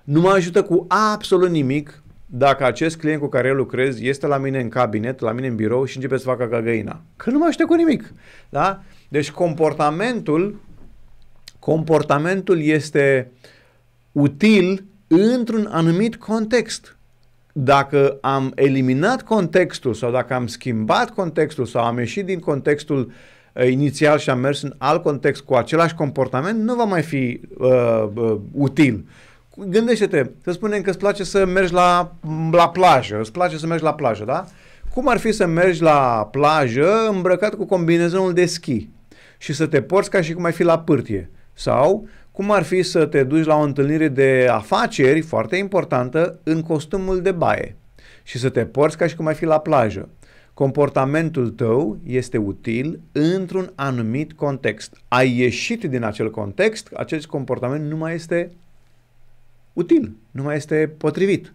[SPEAKER 1] nu mă ajută cu absolut nimic dacă acest client cu care eu lucrez este la mine în cabinet, la mine în birou și începe să facă ca găina. Că nu mă ajută cu nimic. Da? Deci comportamentul comportamentul este util într-un anumit context dacă am eliminat contextul sau dacă am schimbat contextul sau am ieșit din contextul uh, inițial și am mers în alt context cu același comportament, nu va mai fi uh, uh, util. Gândește-te, să spunem că îți place să mergi la, la plajă, îți place să mergi la plajă, da? Cum ar fi să mergi la plajă îmbrăcat cu combinezonul de schi și să te porți ca și cum ai fi la pârtie? Sau cum ar fi să te duci la o întâlnire de afaceri foarte importantă în costumul de baie și să te porți ca și cum ai fi la plajă? Comportamentul tău este util într-un anumit context. Ai ieșit din acel context, acest comportament nu mai este util, nu mai este potrivit.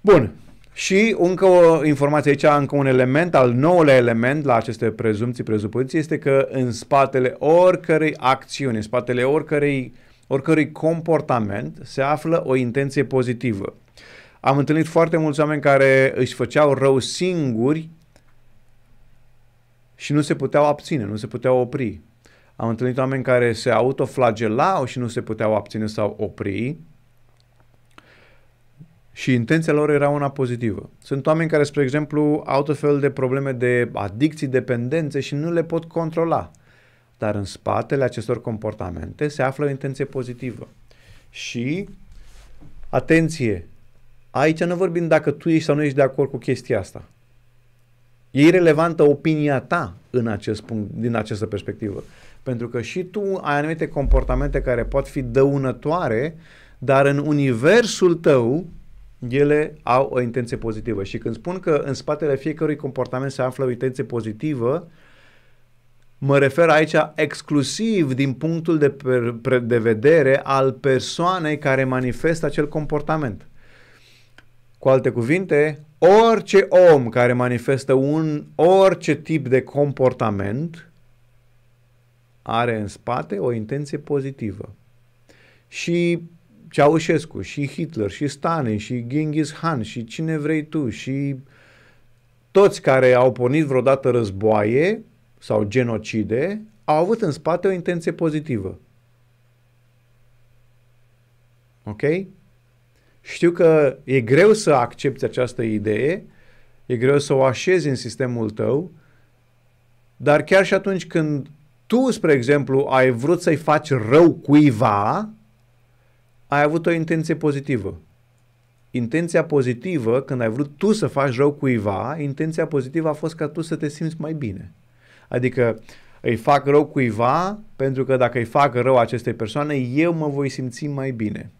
[SPEAKER 1] Bun, și încă o informație aici, încă un element, al nouălea element la aceste prezumții, prezupoziții, este că în spatele oricărei acțiuni, în spatele oricărei, oricărui comportament se află o intenție pozitivă. Am întâlnit foarte mulți oameni care își făceau rău singuri și nu se puteau abține, nu se puteau opri. Am întâlnit oameni care se autoflagelau și nu se puteau abține sau opri și intenția lor era una pozitivă. Sunt oameni care, spre exemplu, au tot felul de probleme de adicții, dependențe și nu le pot controla. Dar în spatele acestor comportamente se află o intenție pozitivă. Și, atenție, aici nu vorbim dacă tu ești sau nu ești de acord cu chestia asta. E relevantă opinia ta în acest punct, din această perspectivă. Pentru că și tu ai anumite comportamente care pot fi dăunătoare, dar în universul tău ele au o intenție pozitivă. Și când spun că în spatele fiecărui comportament se află o intenție pozitivă, mă refer aici exclusiv din punctul de, per, de vedere al persoanei care manifestă acel comportament. Cu alte cuvinte, orice om care manifestă un orice tip de comportament are în spate o intenție pozitivă. Și Ceaușescu și Hitler și Stalin și Genghis Khan și cine vrei tu și toți care au pornit vreodată războaie sau genocide au avut în spate o intenție pozitivă. Ok? Știu că e greu să accepti această idee, e greu să o așezi în sistemul tău, dar chiar și atunci când tu, spre exemplu, ai vrut să-i faci rău cuiva, ai avut o intenție pozitivă. Intenția pozitivă, când ai vrut tu să faci rău cuiva, intenția pozitivă a fost ca tu să te simți mai bine. Adică îi fac rău cuiva pentru că dacă îi fac rău acestei persoane, eu mă voi simți mai bine.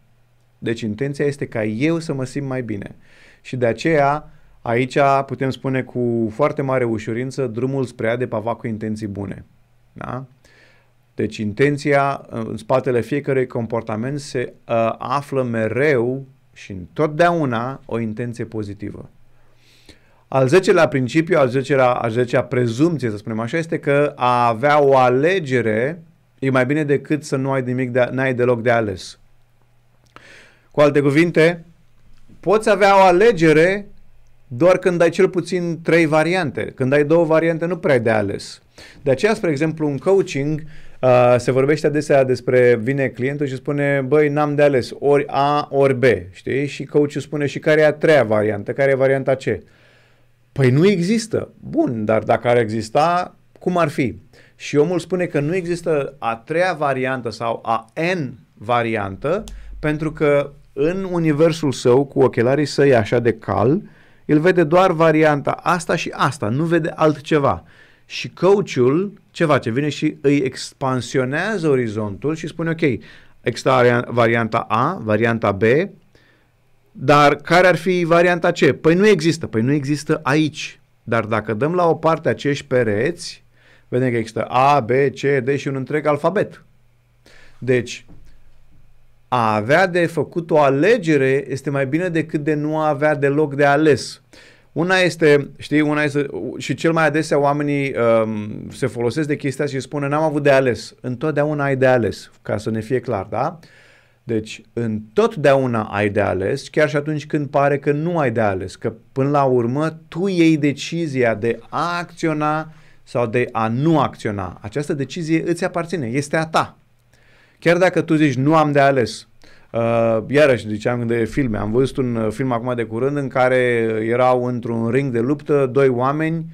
[SPEAKER 1] Deci intenția este ca eu să mă simt mai bine. Și de aceea aici putem spune cu foarte mare ușurință drumul spre a depava cu intenții bune. Da? Deci intenția uh, în spatele fiecărui comportament se uh, află mereu și întotdeauna o intenție pozitivă. Al zecelea principiu, al zecelea, al zecelea prezumție, să spunem așa, este că a avea o alegere e mai bine decât să nu ai nimic, de, n-ai deloc de ales. Cu alte cuvinte, poți avea o alegere doar când ai cel puțin trei variante. Când ai două variante, nu prea ai de ales. De aceea, spre exemplu, un coaching, uh, Uh, se vorbește adesea despre, vine clientul și spune, băi, n-am de ales, ori A, ori B, știi? Și coachul spune, și care e a treia variantă, care e varianta C? Păi nu există. Bun, dar dacă ar exista, cum ar fi? Și omul spune că nu există a treia variantă sau a N variantă, pentru că în universul său, cu ochelarii săi așa de cal, el vede doar varianta asta și asta, nu vede altceva. Și coachul ce face? Vine și îi expansionează orizontul și spune, ok, există varianta A, varianta B, dar care ar fi varianta C? Păi nu există, păi nu există aici. Dar dacă dăm la o parte acești pereți, vedem că există A, B, C, D și un întreg alfabet. Deci, a avea de făcut o alegere este mai bine decât de nu a avea deloc de ales. Una este, știi, una este, și cel mai adesea oamenii um, se folosesc de chestia și spune n-am avut de ales. Întotdeauna ai de ales, ca să ne fie clar, da? Deci, întotdeauna ai de ales, chiar și atunci când pare că nu ai de ales, că până la urmă tu iei decizia de a acționa sau de a nu acționa. Această decizie îți aparține, este a ta. Chiar dacă tu zici nu am de ales, Uh, iarăși, ziceam de filme. Am văzut un uh, film acum de curând în care erau într-un ring de luptă doi oameni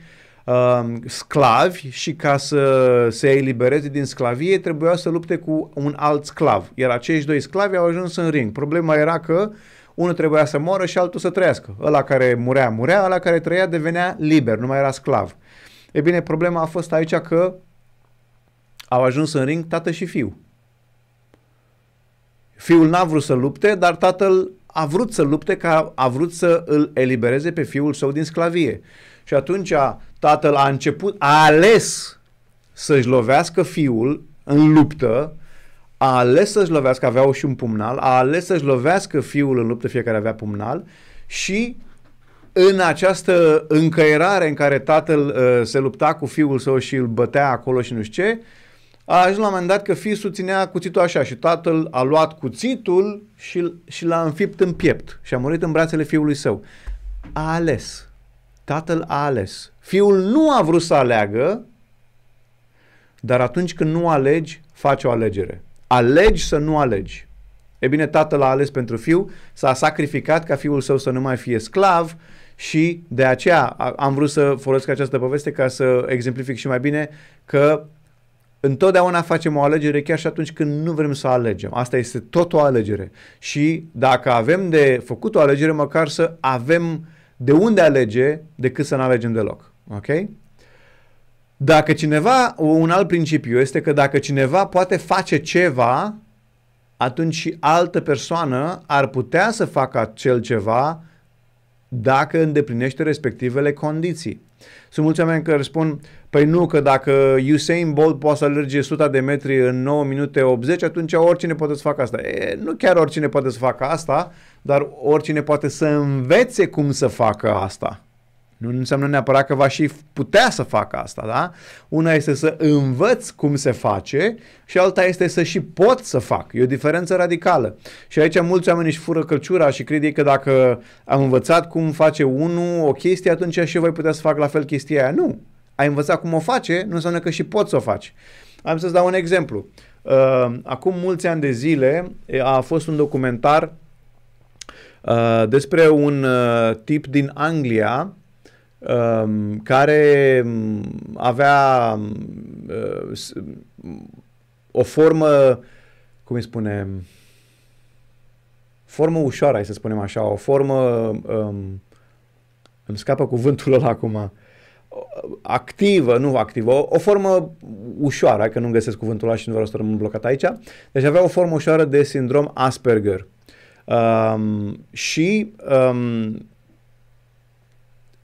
[SPEAKER 1] uh, sclavi și ca să se elibereze din sclavie trebuia să lupte cu un alt sclav. Iar acești doi sclavi au ajuns în ring. Problema era că unul trebuia să moară și altul să trăiască. Ăla care murea, murea, ăla care trăia devenea liber, nu mai era sclav. E bine, problema a fost aici că au ajuns în ring tată și fiu. Fiul n-a vrut să lupte, dar tatăl a vrut să lupte, ca a vrut să îl elibereze pe fiul său din sclavie. Și atunci tatăl a început, a ales să-și lovească fiul în luptă, a ales să-și lovească, avea și un pumnal, a ales să-și lovească fiul în luptă, fiecare avea pumnal și în această încăierare în care tatăl uh, se lupta cu fiul său și îl bătea acolo și nu știu ce, uh, a ajuns la un moment dat că fiul ținea cuțitul așa și tatăl a luat cuțitul și, și l-a înfipt în piept și a murit în brațele fiului său. A ales. Tatăl a ales. Fiul nu a vrut să aleagă, dar atunci când nu alegi, faci o alegere. Alegi să nu alegi. E bine, tatăl a ales pentru fiu, s-a sacrificat ca fiul său să nu mai fie sclav și de aceea am vrut să folosesc această poveste ca să exemplific și mai bine că Întotdeauna facem o alegere chiar și atunci când nu vrem să alegem. Asta este tot o alegere. Și dacă avem de făcut o alegere, măcar să avem de unde alege decât să nu alegem deloc. Ok? Dacă cineva, un alt principiu este că dacă cineva poate face ceva, atunci și altă persoană ar putea să facă acel ceva dacă îndeplinește respectivele condiții. Sunt mulți oameni care spun, uh, Păi nu, că dacă Usain Bolt poate să alerge 100 de metri în 9 minute 80, atunci oricine poate să facă asta. E, nu chiar oricine poate să facă asta, dar oricine poate să învețe cum să facă asta. Nu înseamnă neapărat că va și putea să facă asta, da? Una este să învăț cum se face și alta este să și pot să fac. E o diferență radicală. Și aici mulți oameni își fură căciura și crede că dacă am învățat cum face unul o chestie, atunci și eu voi putea să fac la fel chestia aia. Nu ai învățat cum o face, nu înseamnă că și poți să o faci. Am să-ți dau un exemplu. Uh, acum mulți ani de zile a fost un documentar uh, despre un uh, tip din Anglia um, care um, avea um, o formă, cum îi spune, formă ușoară, hai să spunem așa, o formă, îmi scapă cuvântul ăla acum, activă, nu activă, o, o formă ușoară, că nu găsesc cuvântul ăla și nu vreau să rămân blocat aici, deci avea o formă ușoară de sindrom Asperger. Um, și um,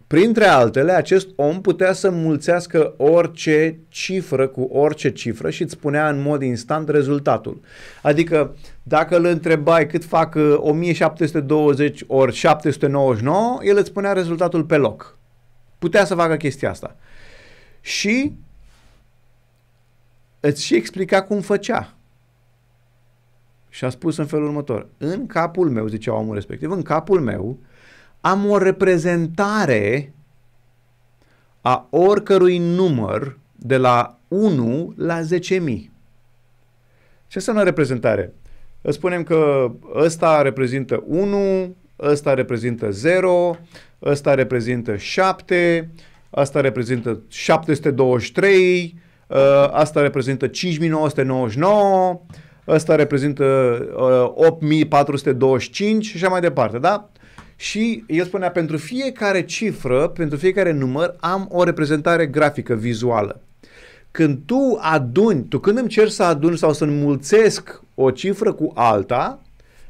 [SPEAKER 1] Printre altele, acest om putea să mulțească orice cifră cu orice cifră și îți spunea în mod instant rezultatul. Adică dacă îl întrebai cât fac 1720 uh, ori 799, el îți spunea rezultatul pe loc. Putea să facă chestia asta. Și îți și explica cum făcea. Și a spus în felul următor. În capul meu, zicea omul respectiv, în capul meu am o reprezentare a oricărui număr de la 1 la 10.000. Ce înseamnă reprezentare? Îți spunem că ăsta reprezintă 1, ăsta reprezintă 0, ăsta reprezintă 7, asta reprezintă 723, ă, asta reprezintă 5999, ăsta reprezintă 8425 ă, și așa mai departe, da? Și el spunea, pentru fiecare cifră, pentru fiecare număr, am o reprezentare grafică, vizuală. Când tu aduni, tu când îmi cer să adun sau să înmulțesc o cifră cu alta,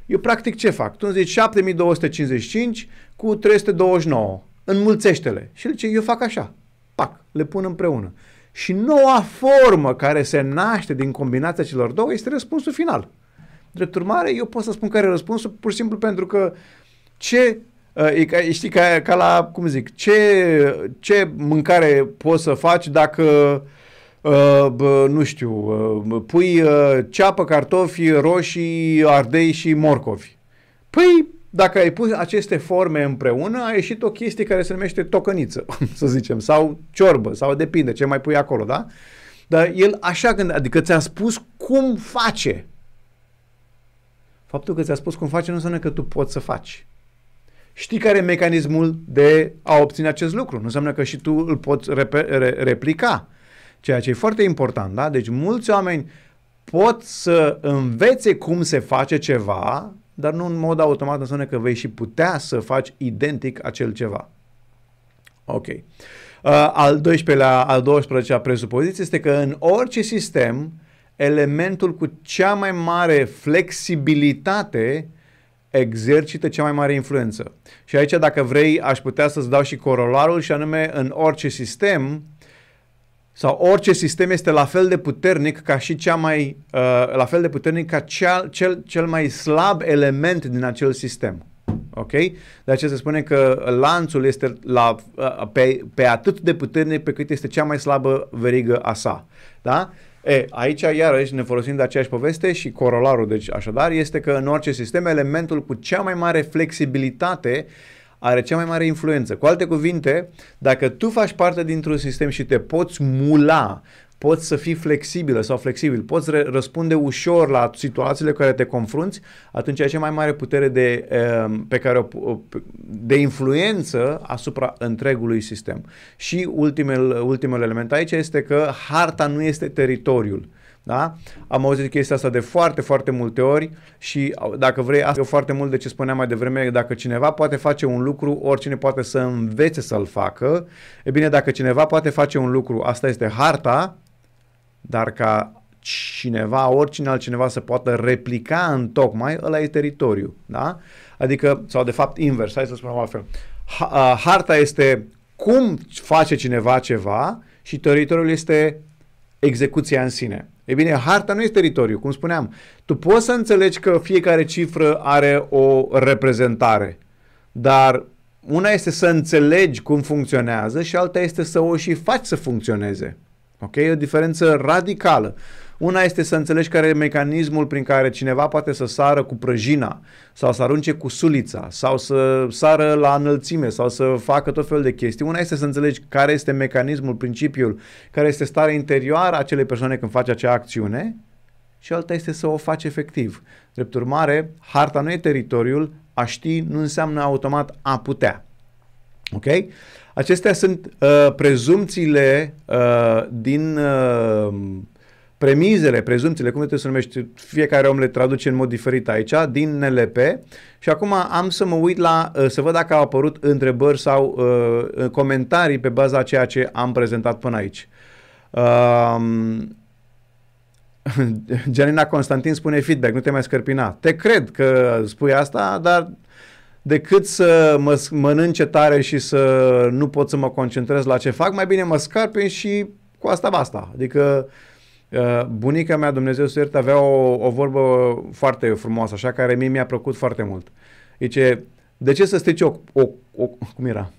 [SPEAKER 1] eu practic ce fac? Tu îmi zici 7255 cu 329, înmulțește-le. Și el zice, eu fac așa, pac, le pun împreună. Și noua formă care se naște din combinația celor două este răspunsul final. Drept urmare, eu pot să spun care e răspunsul, pur și simplu pentru că ce uh, E ca, știi, ca, ca la, cum zic, ce, ce mâncare poți să faci dacă, uh, bă, nu știu, uh, pui uh, ceapă, cartofi, roșii, ardei și morcovi? Păi dacă ai pus aceste forme împreună, a ieșit o chestie care se numește tocăniță, să zicem, sau ciorbă, sau depinde ce mai pui acolo, da? Dar el așa când, adică ți-a spus cum face. Faptul că ți-a spus cum face nu înseamnă că tu poți să faci. Știi care e mecanismul de a obține acest lucru. Nu înseamnă că și tu îl poți rep- re- replica. Ceea ce e foarte important, da? Deci mulți oameni pot să învețe cum se face ceva dar nu în mod automat înseamnă că vei și putea să faci identic acel ceva. Ok. Uh, al 12-lea, al 12 lea presupoziție este că în orice sistem, elementul cu cea mai mare flexibilitate exercită cea mai mare influență. Și aici, dacă vrei, aș putea să-ți dau și corolarul și anume, în orice sistem, uh, sau orice sistem este la fel de puternic ca și cea mai, uh, la fel de puternic ca cea, cel, cel mai slab element din acel sistem. Ok? De aceea se spune că lanțul este la, uh, pe, pe atât de puternic pe cât este cea mai slabă verigă a sa. Da? E, aici, iarăși, ne folosim de aceeași poveste și corolarul, deci așadar, este că în orice sistem, elementul cu cea mai mare flexibilitate uh, are cea mai mare influență. Cu alte cuvinte, dacă tu faci parte dintr-un sistem și te poți mula poți să fii flexibilă sau flexibil, poți re- răspunde ușor la situațiile cu care te confrunți, atunci e cea mai mare putere de, ehm, pe care o, de influență asupra întregului sistem. Și ultimul, ultimul element aici este că harta nu este teritoriul. Da? Am auzit chestia asta de foarte, foarte multe ori și dacă vrei, asta e foarte mult de ce spuneam mai devreme, dacă cineva poate face un lucru, oricine poate să învețe să-l facă. E bine, dacă cineva poate face un lucru, asta este harta, dar ca cineva, oricine altcineva să poată replica în tocmai, ăla e teritoriu, da? Adică, sau de fapt invers, hai să spunem altfel. Harta este cum face cineva ceva și teritoriul este execuția în sine. E bine, harta nu este teritoriu, cum spuneam. Tu poți să înțelegi că fiecare cifră are o reprezentare, dar una este să înțelegi cum funcționează și alta este să o și faci să funcționeze. Ok? E o diferență radicală. Una este să înțelegi care e mecanismul prin care cineva poate să sară cu prăjina sau să arunce cu sulița sau să sară la înălțime sau să facă tot felul de chestii. Una este să înțelegi care este mecanismul, principiul, care este starea interioară a acelei persoane când face acea acțiune și alta este să o faci efectiv. Drept urmare, harta nu e teritoriul, a ști nu înseamnă automat a putea. Ok? Acestea sunt uh, prezumțiile uh, din uh, premizele, prezumțiile, cum trebuie să numești, fiecare om le traduce în mod diferit aici, din NLP și acum am să mă uit la, uh, să văd dacă au apărut întrebări sau uh, uh comentarii pe baza ceea ce am prezentat până aici. Uh, um, Gianina Constantin spune feedback, nu te mai scărpina. Te cred că spui asta, dar decât să mă mănânce tare și să nu pot să mă concentrez la ce fac, mai bine mă scarpin și cu asta basta. Adică uh, Uh, bunica mea, Dumnezeu să iert, avea o, o vorbă foarte frumoasă, așa, care mie mi-a plăcut foarte mult. Zice, de ce să strici o, o, o cum era?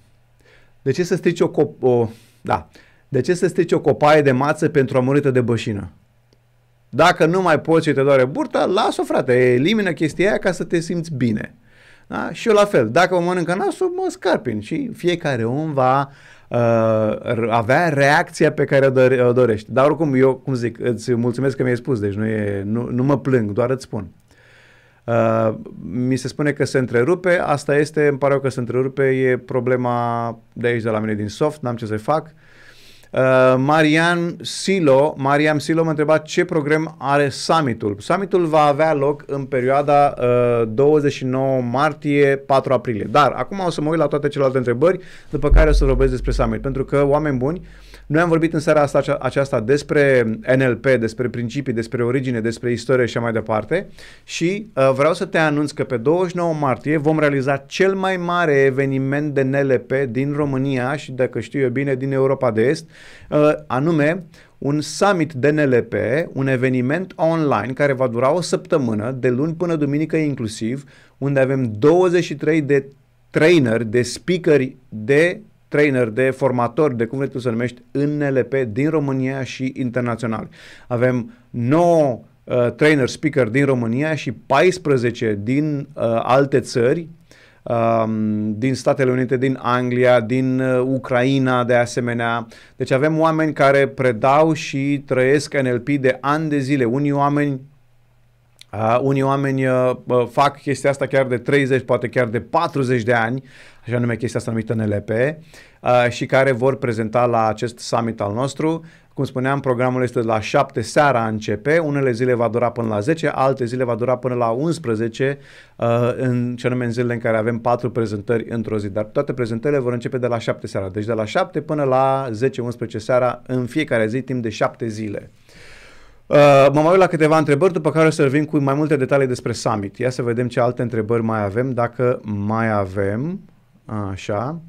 [SPEAKER 1] De ce să strici o, cop, o da, de ce să strici o copaie de mață pentru o murită de bășină? Dacă nu mai poți și te doare burta, las-o, frate, elimină chestia aia ca să te simți bine. Da? Și eu la fel, dacă mă mănâncă nasul, mă scarpin și fiecare om va uh, avea reacția pe care o, dore- o dorești. Dar oricum, eu, cum zic, îți mulțumesc că mi-ai spus, deci nu, e, nu, nu mă plâng, doar îți spun. Uh, mi se spune că se întrerupe, asta este, îmi pare că se întrerupe, e problema de aici de la mine din soft, n-am ce să fac. Uh, Uh, Marian Silo, Marian Silo m-a întrebat ce program are summitul. Summitul va avea loc în perioada uh, 29 martie 4 aprilie. Dar acum o să mă uit la toate celelalte întrebări, după care o să vorbesc despre summit, pentru că oameni buni, uh, noi am vorbit în seara asta aceasta despre NLP, despre principii, despre origine, despre istorie și așa mai departe și uh, vreau să te anunț că pe 29 martie vom realiza cel mai mare eveniment de NLP din România și dacă știu eu bine din Europa de Est, uh, anume un summit de NLP, un eveniment online care va dura o săptămână, de luni până duminică inclusiv, unde avem 23 de trainer, de speakeri de trainer, de formator de cum vrei tu să numești, în NLP din România și internațional. Avem 9 uh, trainer speaker din România și 14 din uh, alte țări, um, din Statele Unite, din Anglia, din uh, Ucraina de asemenea. Deci avem oameni care predau și trăiesc NLP de ani de zile. Unii oameni Uh, unii oameni uh, uh fac chestia asta chiar de 30, poate chiar de 40 de ani așa nume chestia asta numită NLP, și care vor prezenta la acest summit al nostru. Cum spuneam, programul este de la 7 seara începe, unele zile va dura până la 10, alte zile va dura până la 11, în ce nume în zilele în care avem 4 prezentări într-o zi, dar toate prezentările vor începe de la 7 seara, deci de la 7 până la 10-11 seara în fiecare zi, timp de 7 zile. Uh, mă mai uit la câteva întrebări, după care o să vin cu mai multe detalii despre summit. Ia să vedem ce alte întrebări mai avem, dacă mai avem. Uh, Așa.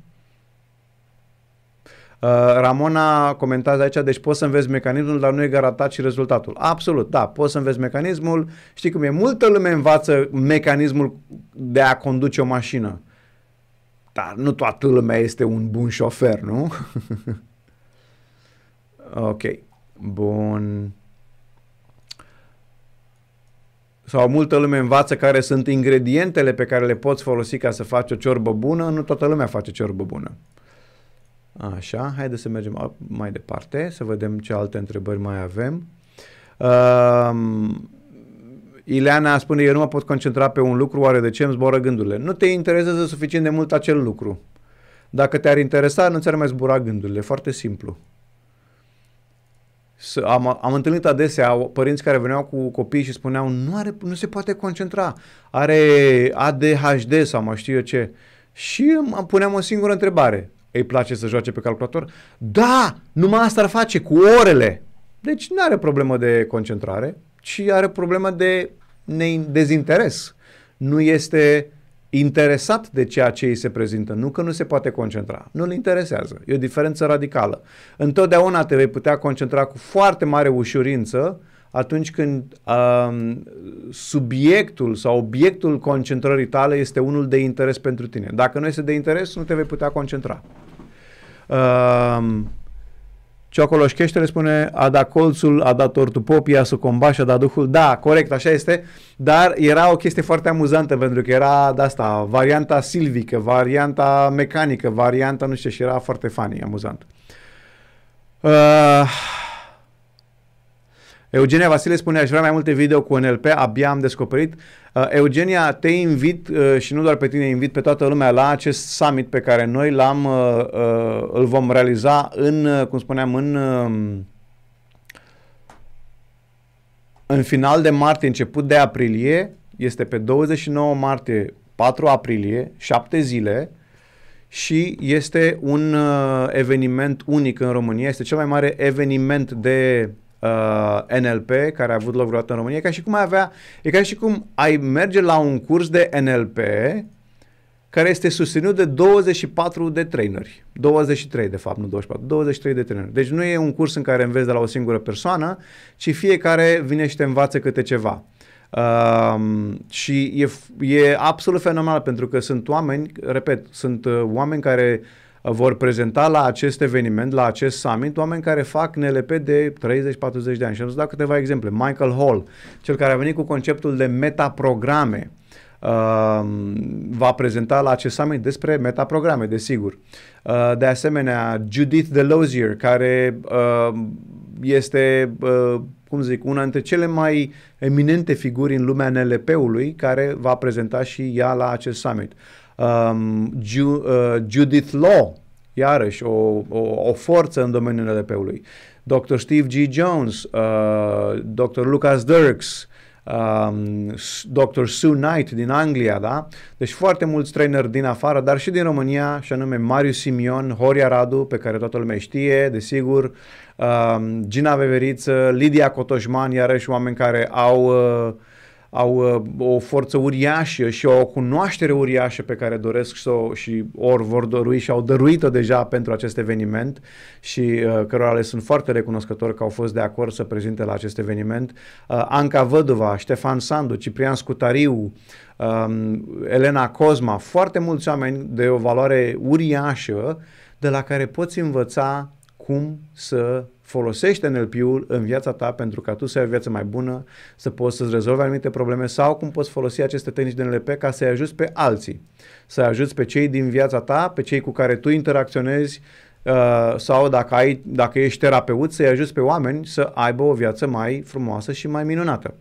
[SPEAKER 1] Uh, Ramona comentează aici, deci poți să înveți mecanismul, dar nu e garantat și rezultatul. Absolut, da, poți să înveți mecanismul. Știi cum e, multă lume învață mecanismul de a conduce o mașină. Dar nu toată lumea este un bun șofer, nu? ok, bun sau multă lume învață care sunt ingredientele pe care le poți folosi ca să faci o ciorbă bună, nu toată lumea face ciorbă bună. Așa, haideți să mergem mai departe, să vedem ce alte întrebări mai avem. Um, Ileana spune, eu nu mă pot concentra pe un lucru, oare de ce îmi zboară gândurile? Nu te interesează suficient de mult acel lucru. Dacă te-ar interesa, nu ți-ar mai zbura gândurile, foarte simplu am, am întâlnit adesea părinți care veneau cu copii și spuneau nu, are, nu se poate concentra, are ADHD sau mai știu eu ce. Și îmi puneam o singură întrebare. Îi place să joace pe calculator? Da, numai asta ar face cu orele. Deci nu are problemă de concentrare, ci are problemă de ne- dezinteres. Nu este interesat de ceea ce îi se prezintă, nu că nu se poate concentra, nu-l interesează. E o diferență radicală. Întotdeauna te vei putea concentra cu foarte mare ușurință atunci când uh, subiectul sau obiectul concentrării tale este unul de interes pentru tine. Dacă nu este de interes, nu te vei putea concentra. Uh, Ciocoloșcheștele spune a dat colțul, a dat a sucomba și a dat duhul. Da, corect, așa este, dar era o chestie foarte amuzantă pentru că era de asta, varianta silvică, varianta mecanică, varianta nu știu și era foarte funny, amuzant. Uh, Eugenia Vasile spune, aș vrea mai multe video cu NLP, abia am descoperit. Uh, Eugenia, te invit uh, și nu doar pe tine, invit pe toată lumea la acest summit pe care noi l-am, uh, îl vom realiza în, cum spuneam, în, în final de martie, început de aprilie, este pe 29 martie, 4 aprilie, 7 zile, și este un eveniment unic în România, este cel mai mare eveniment de uh, NLP care a avut loc vreodată în România, e ca și cum ai avea, e ca și cum ai merge la un curs de NLP care este susținut de 24 de traineri. 23 de fapt, nu 24, 23 de traineri. Deci nu e un curs în care înveți de la o singură persoană, ci fiecare vine și te învață câte ceva. Uh, și e, e absolut fenomenal pentru că sunt oameni, repet, sunt uh, oameni care vor prezenta la acest eveniment, la acest summit, oameni care fac NLP de 30-40 de ani. Și am să dau câteva exemple. Michael Hall, cel care a venit cu conceptul de metaprograme, Uh, va prezenta la acest summit despre metaprograme, desigur. Uh, de asemenea, Judith Delosier, care uh, este, uh, cum zic, una dintre cele mai eminente figuri în lumea NLP-ului, care va prezenta și ea la acest summit um, Ju, uh, Judith Law, iarăși o, o, o forță în domeniul LP-ului, Dr. Steve G. Jones, uh, Dr. Lucas Dirks, um, Dr. Sue Knight din Anglia, da? Deci foarte mulți traineri din afară, dar și din România, și anume Marius Simion, Horia Radu, pe care toată lumea știe, desigur, um, Gina Veveriță, Lidia Cotoșman, iarăși oameni care au uh, au uh, o forță uriașă și o cunoaștere uriașă pe care doresc să o și ori vor dorui și au dăruit-o deja pentru acest eveniment și uh, cărora le sunt foarte recunoscători că au fost de acord să prezinte la acest eveniment. Uh, Anca Văduva, Ștefan Sandu, Ciprian Scutariu, um, Elena Cosma, foarte mulți oameni de o valoare uriașă de la care poți învăța cum să folosește NLP-ul în viața ta pentru ca tu să ai o viață mai bună, să poți să-ți rezolvi anumite probleme sau cum poți folosi aceste tehnici de NLP ca să-i ajuți pe alții, să-i ajuți pe cei din viața ta, pe cei cu care tu interacționezi uh, sau dacă, ai, dacă ești terapeut, să-i ajuți pe oameni să aibă o viață mai frumoasă și mai minunată.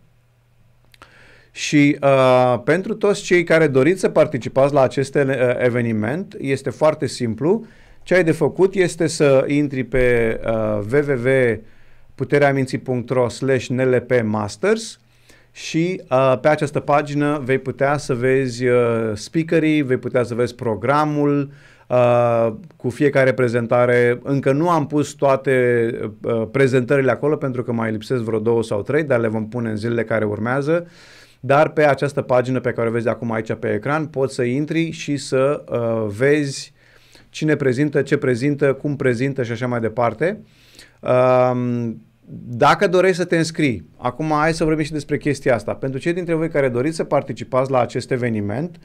[SPEAKER 1] Și uh, pentru toți cei care doriți să participați la acest uh, eveniment, este foarte simplu. Uh, ce ai de făcut este să intri pe uh, www.puterea-minții.ro slash nlpmasters și uh, pe această pagină vei putea să vezi uh, speakerii, vei putea să vezi programul, Uh, cu fiecare prezentare. Încă nu am pus toate uh, prezentările acolo pentru că mai lipsesc vreo două sau trei, dar le vom pune în zilele care urmează. Dar pe această pagină pe care o vezi acum aici pe ecran poți să intri și să uh, vezi cine prezintă, ce prezintă, cum prezintă și așa mai departe. Um, dacă dorești să te înscrii, acum hai să vorbim și despre chestia asta. Pentru cei dintre voi care doriți să participați la acest eveniment,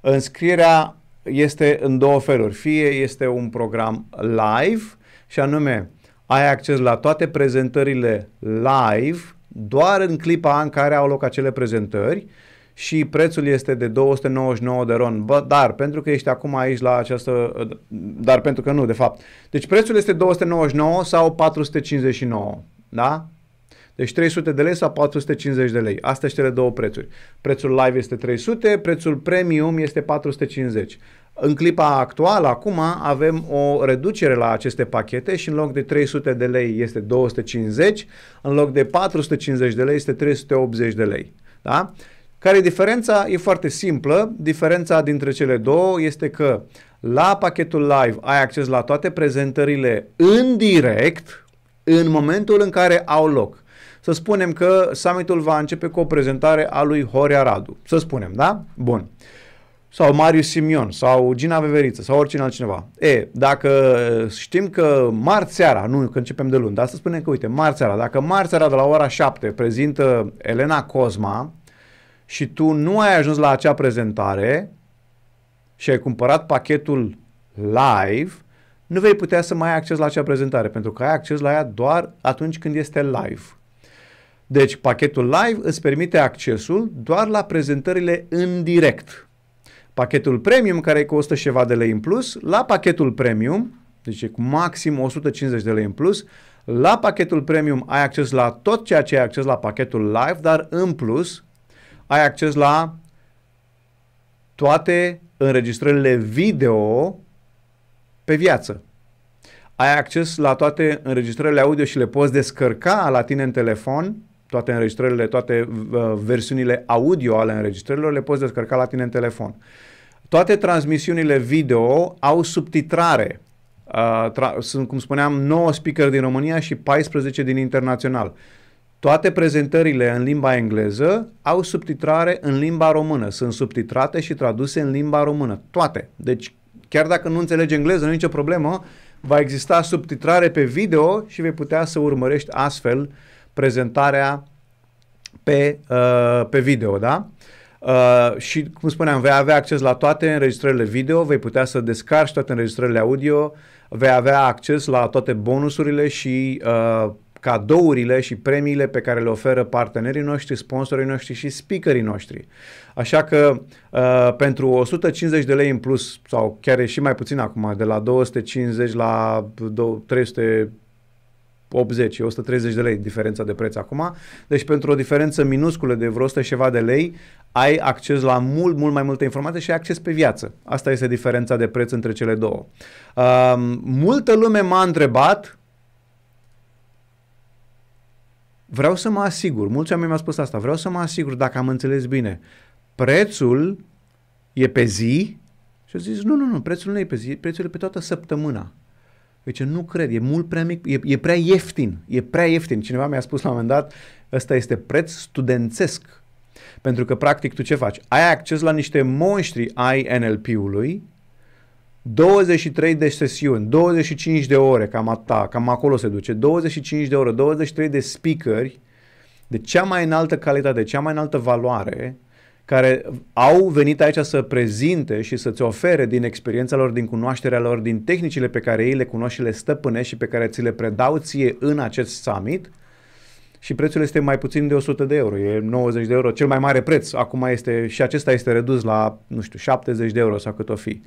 [SPEAKER 1] înscrierea este în două feluri. Fie este un program live și anume ai acces la toate prezentările live doar în clipa în care au loc acele prezentări și prețul este de 299 de ron, Bă, dar pentru că ești acum aici la această, dar pentru că nu, de fapt. Deci prețul este 299 sau 459, da? Deci 300 de lei sau 450 de lei. Astea sunt cele două prețuri. Prețul live este 300, prețul premium este 450. În clipa actuală, acum, avem o reducere la aceste pachete și în loc de 300 de lei este 250, în loc de 450 de lei este 380 de lei. Da? Care e diferența? E foarte simplă. Diferența dintre cele două este că la pachetul live ai acces la toate prezentările în direct în momentul în care au loc. Să spunem că summitul va începe cu o prezentare a lui Horia Radu. Să spunem, da? Bun. Sau Marius Simion, sau Gina Veveriță, sau oricine altcineva. E, dacă știm că marți seara, nu că începem de luni, dar să spunem că, uite, marți seara, dacă marți seara de la ora 7 prezintă Elena Cosma, și tu nu ai ajuns la acea prezentare și ai cumpărat pachetul live, nu vei putea să mai ai acces la acea prezentare, pentru că ai acces la ea doar atunci când este live. Deci, pachetul live îți permite accesul doar la prezentările în direct. Pachetul premium, care e costă ceva de lei în plus, la pachetul premium, deci cu maxim 150 de lei în plus, la pachetul premium ai acces la tot ceea ce ai acces la pachetul live, dar în plus ai acces la toate înregistrările video pe viață. Ai acces la toate înregistrările audio și le poți descărca la tine în telefon, toate înregistrările, toate uh, versiunile audio ale înregistrărilor le poți descărca la tine în telefon. Toate transmisiunile video au subtitrare. Uh, tra- sunt, cum spuneam, 9 speaker din România și 14 din internațional. Uh, toate prezentările în limba engleză au subtitrare în limba română. Sunt subtitrate și traduse în limba română. Toate. Deci, chiar dacă nu înțelegi engleză, nu e nicio problemă, va exista subtitrare pe video și vei putea să urmărești astfel prezentarea pe, uh, pe video, da? Uh, și, cum spuneam, vei avea acces la toate înregistrările video, vei putea să descarci toate înregistrările audio, vei avea acces la toate bonusurile și uh, cadourile și premiile pe care le oferă partenerii noștri, sponsorii noștri și speakerii noștri. Așa că uh, pentru 150 de lei în plus sau chiar e și mai puțin acum, de la 250 la 300 80, 130 de lei diferența de preț acum. Deci pentru o diferență minusculă de vreo 100 și ceva de lei, ai acces la mult, mult mai multe informații și ai acces pe viață. Asta este diferența de preț între cele două. Uh, multă lume m-a întrebat vreau să mă asigur, mulți oameni mi-au spus asta, vreau să mă asigur dacă am înțeles bine, prețul e pe zi? Și au zis, nu, nu, nu, prețul nu e pe zi, prețul e pe toată săptămâna. Deci nu cred, e mult prea mic, e, e prea ieftin, e prea ieftin. Cineva mi-a spus la un moment dat, ăsta este preț studențesc. Pentru că, practic, tu ce faci? Ai acces la niște monștri ai NLP-ului, 23 de sesiuni, 25 de ore, cam atâta, cam acolo se duce, 25 de ore, 23 de speakeri de cea mai înaltă calitate, cea mai înaltă valoare, care au venit aici să prezinte și să-ți ofere din experiența lor, din cunoașterea lor, din tehnicile pe care ei le cunoști și le stăpânești și pe care ți le predau ție în acest summit și prețul este mai puțin de 100 de euro, e 90 de euro, cel mai mare preț, acum este și acesta este redus la, nu știu, 70 de euro sau cât o fi.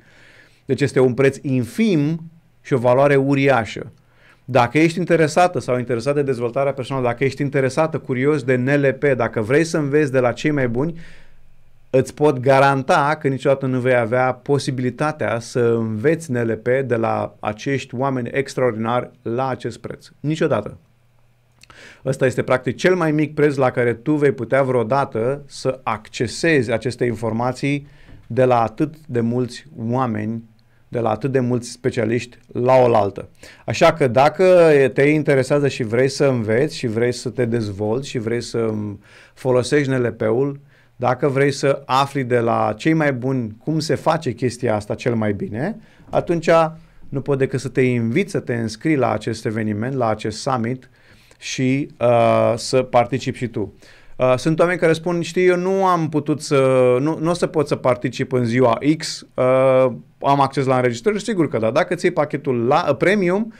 [SPEAKER 1] Deci este un preț infim și o valoare uriașă. Dacă ești interesată sau interesat de dezvoltarea personală, dacă ești interesată, curios de NLP, dacă vrei să înveți de la cei mai buni, îți pot garanta că niciodată nu vei avea posibilitatea să înveți NLP de la acești oameni extraordinari la acest preț. Niciodată. Ăsta este practic cel mai mic preț la care tu vei putea vreodată să accesezi aceste informații de la atât de mulți oameni de la atât de mulți specialiști la oaltă. Așa că dacă te interesează și vrei să înveți și vrei să te dezvolți și vrei să folosești NLP-ul, dacă vrei să afli de la cei mai buni cum se face chestia asta cel mai bine, atunci nu pot decât să te invit să te înscrii la acest eveniment, la acest summit și uh, să participi și tu. Uh, sunt oameni care spun, știi, eu nu am putut să, nu, nu o să pot să particip în ziua X, uh, am acces la înregistrări? Sigur că da. Dacă ții pachetul la uh, premium,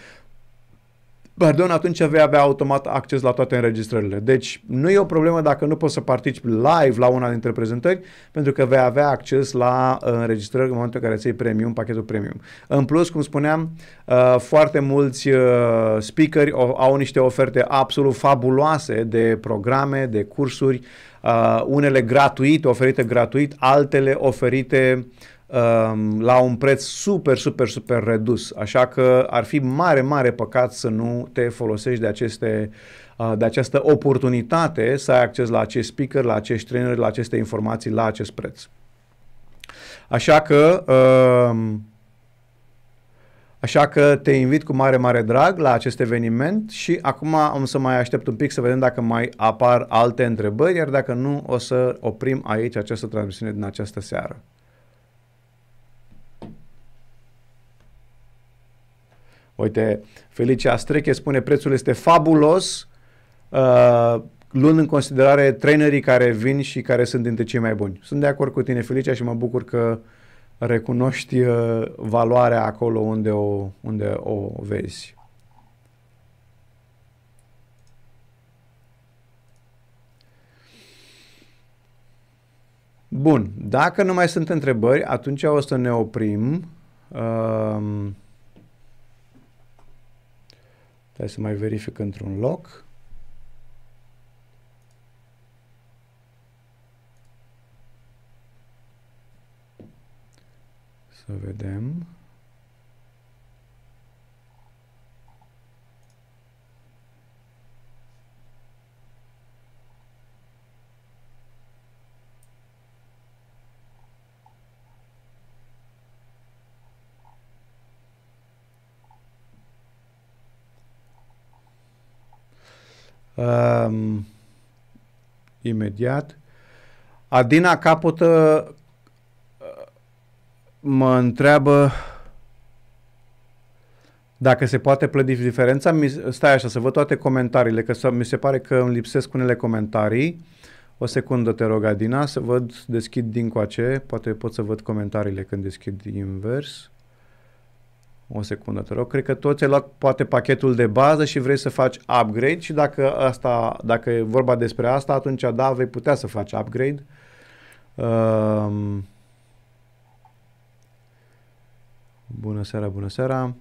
[SPEAKER 1] pardon, atunci vei avea automat acces la toate înregistrările. Deci nu e o problemă dacă nu poți să participi live la una dintre prezentări, pentru că vei avea acces la uh, înregistrări în momentul în care ții premium, pachetul premium. În plus, cum spuneam, uh, foarte mulți speakeri au niște oferte absolut fabuloase de programe, de cursuri, unele gratuite, oferite gratuit, altele oferite Um, la un preț super, super, super redus. Așa că ar fi mare, mare păcat să nu te folosești de, aceste, uh, de această oportunitate să ai acces la acest speaker, la acești traineri, la aceste informații, la acest preț. Așa că um, Așa că te invit cu mare, mare drag la acest eveniment și acum am să mai aștept un pic să vedem dacă mai apar alte întrebări, iar dacă nu, o să oprim aici această transmisiune din această seară. Uite, Felicia Streche spune prețul este fabulos, uh, luând în considerare trainerii care vin și care sunt dintre cei mai buni. Sunt de acord cu tine, Felicia, și mă bucur că recunoști uh, valoarea acolo unde o, unde o vezi. Bun, dacă nu mai sunt întrebări, atunci o să ne oprim. Uh, Hai să mai verific într-un loc. Să vedem. Um, imediat. Adina Capotă uh, mă întreabă dacă se poate plăti diferența. Stai așa, să văd toate comentariile, că mi se pare că îmi lipsesc unele comentarii. O secundă, te rog, Adina, să văd, deschid din coace, poate pot să văd comentariile când deschid invers. O secundă, te rog. Cred că toți ai luat poate pachetul de bază și vrei să faci upgrade și dacă, asta, dacă e vorba despre asta, atunci da, vei putea să faci upgrade. Um, bună seara, bună seara.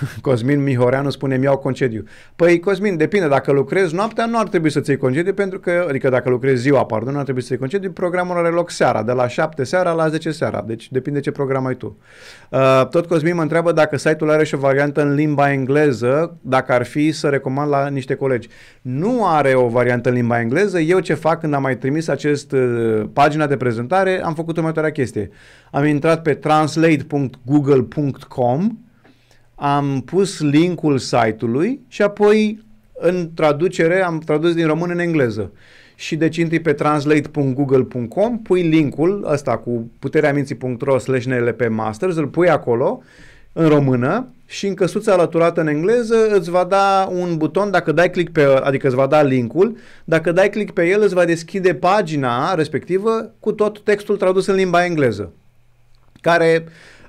[SPEAKER 1] Cosmin Mihoreanu spune, mi-au concediu. Păi, Cosmin, depinde, dacă lucrezi noaptea, nu ar trebui să ții concediu, pentru că, adică dacă lucrezi ziua, pardon, nu ar trebui să ți concediu, programul are loc seara, de la 7 seara la 10 seara, deci depinde ce program ai tu. Uh, tot Cosmin mă întreabă dacă site-ul are și o variantă în limba engleză, dacă ar fi să recomand la niște colegi. Nu are o variantă în limba engleză, eu ce fac când am mai trimis acest uh, pagina de prezentare, am făcut următoarea chestie. Am intrat pe translate.google.com am pus linkul site-ului și apoi în traducere am tradus din român în engleză. Și deci intri pe translate.google.com, pui linkul ăsta cu puterea minții.ro slash NLP Masters, îl pui acolo în română și în căsuța alăturată în engleză îți va da un buton, dacă dai click pe, adică îți va da linkul, dacă dai click pe el îți va deschide pagina respectivă cu tot textul tradus în limba engleză, care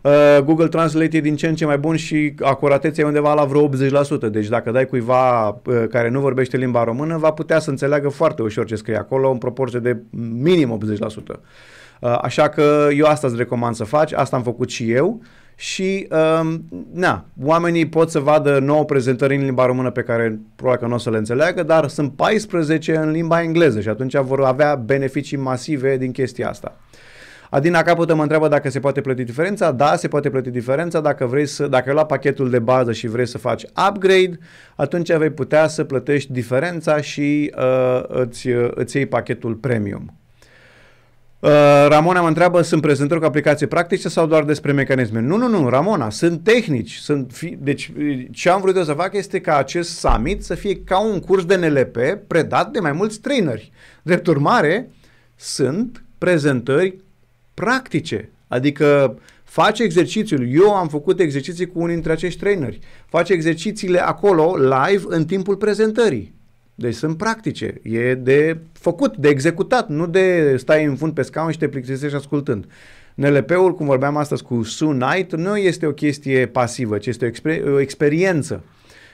[SPEAKER 1] Uh, Google Translate e din ce în ce mai bun și acuratețea e undeva la vreo 80%. Deci dacă dai cuiva uh, care nu vorbește limba română, va putea să înțeleagă foarte ușor ce scrie acolo, în proporție de minim 80%. Uh, așa că eu asta îți recomand să faci, asta am făcut și eu și um, na, oamenii pot să vadă 9 prezentări în limba română pe care probabil că nu o să le înțeleagă, dar sunt 14 în limba engleză și atunci vor avea beneficii masive din chestia asta. Adina Capută mă întreabă dacă se poate plăti diferența. Da, se poate plăti diferența. Dacă vrei să, dacă la pachetul de bază și vrei să faci upgrade, atunci vei putea să plătești diferența și uh, îți, îți iei pachetul premium. Uh, Ramona mă întreabă, sunt prezentări cu aplicații practice sau doar despre mecanisme? Nu, nu, nu, Ramona, sunt tehnici. Sunt fi... Deci ce am vrut eu să fac este ca acest summit să fie ca un curs de NLP predat de mai mulți traineri. Drept urmare, sunt prezentări practice, adică face exercițiul. Eu am făcut exerciții cu unii dintre acești traineri. Face exercițiile acolo, live, în timpul prezentării. Deci sunt practice, e de făcut, de executat, nu de stai în fund pe scaun și te plictisești ascultând. NLP-ul, cum vorbeam astăzi cu Sue Knight, nu este o chestie pasivă, ci este o, exper- o experiență.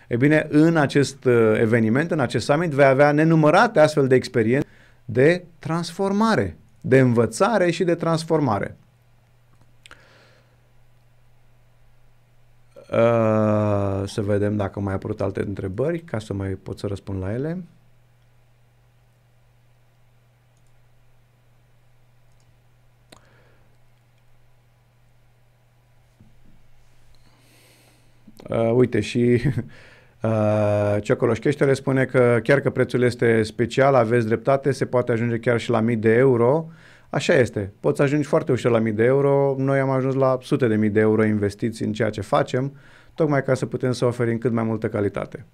[SPEAKER 1] E bine, în acest uh, eveniment, în acest summit, vei avea nenumărate astfel de experiențe de transformare de învățare și de transformare. Uh, să vedem dacă mai apărut alte întrebări ca să mai pot să răspund la ele. Uh, uite și Uh, Ciocoloșcheștele spune că chiar că prețul este special, aveți dreptate, se poate ajunge chiar și la mii de euro. Așa este. Poți ajunge foarte ușor la mii de euro. Noi am ajuns la sute de mii de euro investiți în ceea ce facem, tocmai ca să putem să oferim cât mai multă calitate.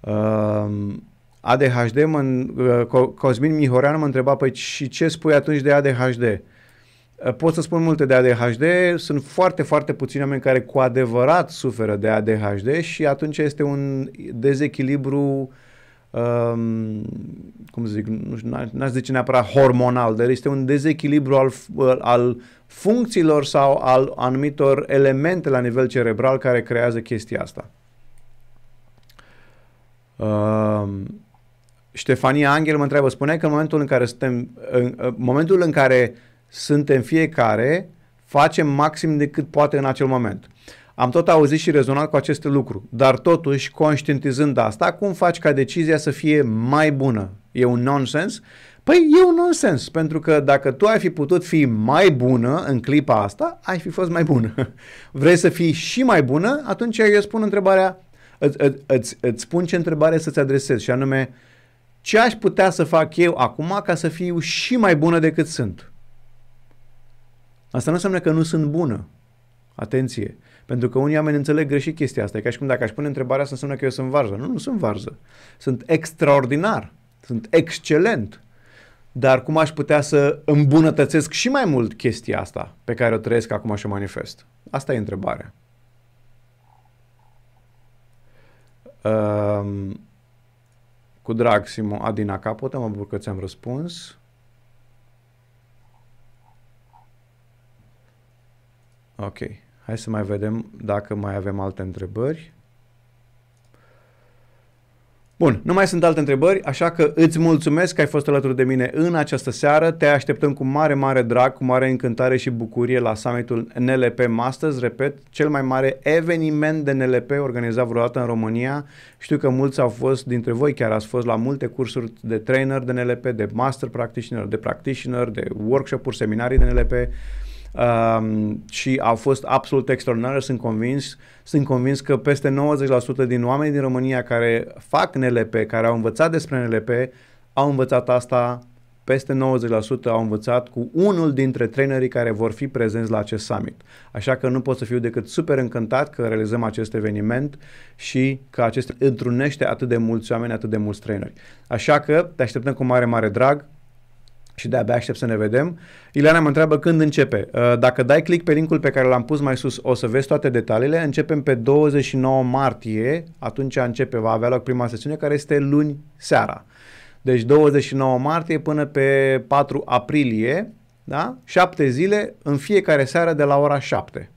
[SPEAKER 1] Um, ADHD, mă, uh, Cosmin Mihorean mă întreba, păi și ce spui atunci de ADHD? Eh, pot să spun multe de ADHD, sunt foarte, foarte puțini oameni care cu adevărat suferă de ADHD și atunci este un dezechilibru, um, cum să zic, nu știu, n-aș zice neapărat hormonal, dar este un dezechilibru al, al funcțiilor sau al anumitor elemente la nivel cerebral care creează chestia asta. Um, Ștefania Angel mă întreabă, spune că în momentul în care suntem, în, în momentul în care suntem fiecare, facem maxim de cât poate în acel moment. Am tot auzit și rezonat cu aceste lucru, dar totuși, conștientizând asta, cum faci ca decizia să fie mai bună? E un nonsens? Păi e un nonsens, pentru că dacă tu ai fi putut fi mai bună în clipa asta, ai fi fost mai bună. Vrei să fii și mai bună? Atunci eu spun întrebarea, îți, îți, îți spun ce întrebare să-ți adresezi și anume, ce aș putea să fac eu acum ca să fiu și mai bună decât sunt? Asta nu înseamnă că nu sunt bună. Atenție! Pentru că unii oameni înțeleg greșit chestia asta. E ca și cum dacă aș pune întrebarea asta înseamnă că eu sunt varză. Nu, nu sunt varză. Sunt extraordinar. Sunt excelent. Dar cum aș putea să îmbunătățesc și mai mult chestia asta pe care o trăiesc acum și o manifest? Asta e întrebarea. Um, cu drag, Simo Adina Capotă, mă bucur că ți-am răspuns. Ok. Hai să mai vedem dacă mai avem alte întrebări. Bun, nu mai sunt alte întrebări, așa că îți mulțumesc că ai fost alături de mine în această seară. Te așteptăm cu mare, mare drag, cu mare încântare și bucurie la summitul NLP Masters. Repet, cel mai mare eveniment de NLP organizat vreodată în România. Știu că mulți au fost, dintre voi chiar ați fost la multe cursuri de trainer de NLP, de master practitioner, de practitioner, de workshop-uri, seminarii de NLP um, și au fost absolut extraordinare, sunt convins. Sunt convins că peste 90% din oamenii din România care fac NLP, care au învățat despre NLP, au învățat asta peste 90% au învățat cu unul dintre trainerii care vor fi prezenți la acest summit. Așa că nu pot să fiu decât super încântat că realizăm acest eveniment și că acest întrunește atât de mulți oameni, atât de mulți traineri. Așa că te așteptăm cu mare, mare drag și de-abia aștept să ne vedem. Ileana mă întreabă când începe. Uh, dacă dai click pe linkul pe care l-am pus mai sus, o să vezi toate detaliile. Începem pe 29 martie, atunci începe, va avea loc prima sesiune, care este luni seara. Deci 29 martie până pe 4 aprilie, da? 7 zile, în fiecare seară de la ora 7.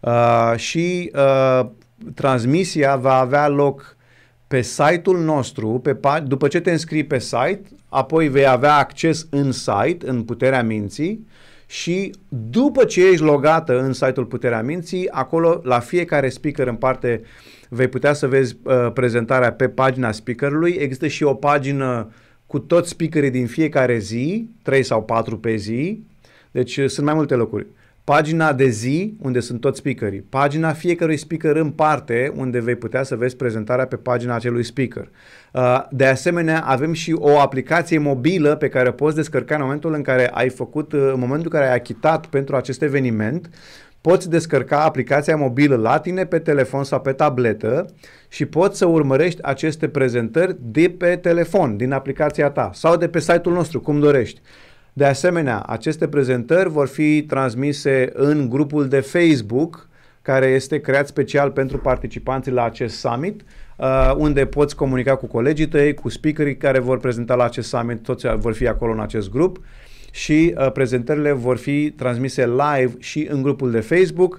[SPEAKER 1] Uh, și uh, transmisia va avea loc pe site-ul nostru, pe, după ce te înscrii pe site, apoi vei avea acces în site, în puterea minții și după ce ești logată în site-ul Puterea Minții, acolo la fiecare speaker în parte vei putea să vezi uh, prezentarea pe pagina speakerului. Există și o pagină cu toți speakerii din fiecare zi, 3 sau 4 pe zi, deci uh, sunt mai multe locuri. Uh, pagina de zi, unde sunt toți speakerii, pagina fiecărui speaker în parte, unde vei putea să vezi prezentarea pe pagina acelui speaker. Uh, de asemenea, avem și o aplicație mobilă pe care o poți descărca în momentul în care ai făcut, uh, în momentul în care ai achitat pentru acest eveniment, poți descărca aplicația mobilă la tine pe telefon sau pe tabletă și poți să urmărești aceste prezentări de pe telefon, din aplicația ta sau de pe site-ul nostru, cum dorești. De asemenea, aceste prezentări vor fi transmise în grupul de Facebook care este creat special pentru participanții la acest summit, uh, unde poți comunica cu colegii tăi, cu speakerii care vor prezenta la acest summit, toți vor fi acolo în acest grup și uh, prezentările vor fi transmise live și în grupul de Facebook,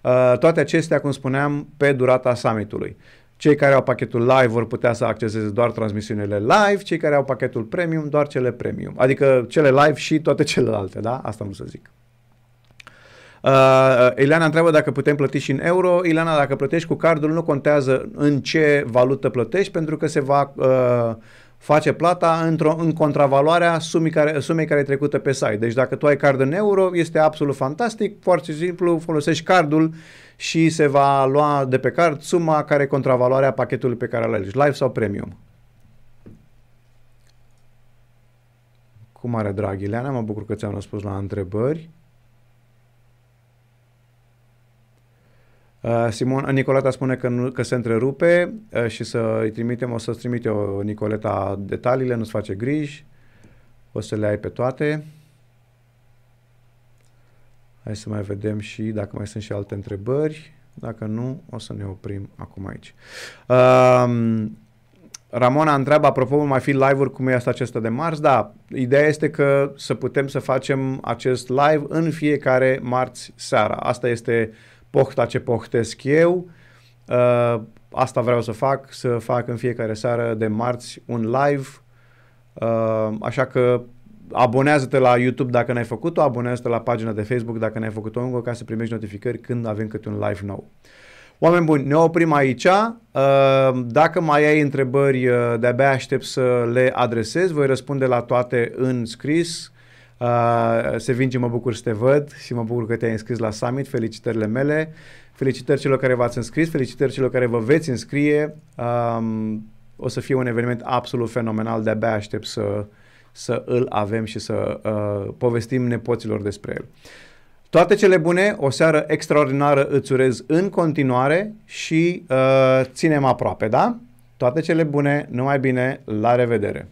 [SPEAKER 1] uh, toate acestea, cum spuneam, pe durata summitului. Cei care au pachetul live vor putea să acceseze doar transmisiunile live, cei care au pachetul premium doar cele premium. Adică cele live și toate celelalte, da? Asta nu să zic. Uh, uh, Ileana întreabă dacă putem plăti și în euro. Ileana, dacă plătești cu cardul, nu contează în ce valută plătești, pentru că se va uh, face plata într-o, în contravaloarea sumei care, sumei care e trecută pe site. Deci dacă tu ai card în euro, este absolut fantastic, foarte simplu, folosești cardul și se va lua de pe card suma care e contravaloarea pachetului pe care îl alegi, live sau premium. Cu mare drag, Ileana, mă bucur că ți-am răspuns la întrebări. Uh, Simon, Nicoleta spune că, nu, că se întrerupe uh, și să îi trimitem, o să-ți trimite o Nicoleta, detaliile, nu-ți face griji, o să le ai pe toate. Hai să mai vedem și dacă mai sunt și alte întrebări. Dacă nu, o să ne oprim acum aici. Um, Ramona întreabă, apropo, mai fi live-uri cum e asta acesta de marți? Da, ideea este că să putem să facem acest live în fiecare marți seara. Asta este uh, pohta ce pohtesc eu. Uh, asta vreau să fac, să fac în fiecare seară de marți un live. Uh, așa că abonează-te la YouTube dacă n-ai făcut-o, abonează-te la pagina de Facebook dacă n-ai făcut-o încă ca să primești notificări când avem câte un live nou. Oameni buni, ne oprim aici. Uh, dacă mai ai întrebări, de-abia aștept să le adresez. Voi răspunde la toate în scris. Uh, Sevinci, mă bucur să te văd și mă bucur că te-ai înscris la summit. Felicitările mele. Felicitări celor care v-ați înscris, felicitări celor care vă veți înscrie. Um, o să fie un eveniment absolut fenomenal, de-abia aștept să, să îl avem și să uh, povestim nepoților despre el. Toate cele bune, o seară extraordinară îți urez în continuare și uh, ținem aproape, da? Toate cele bune, numai bine, la revedere!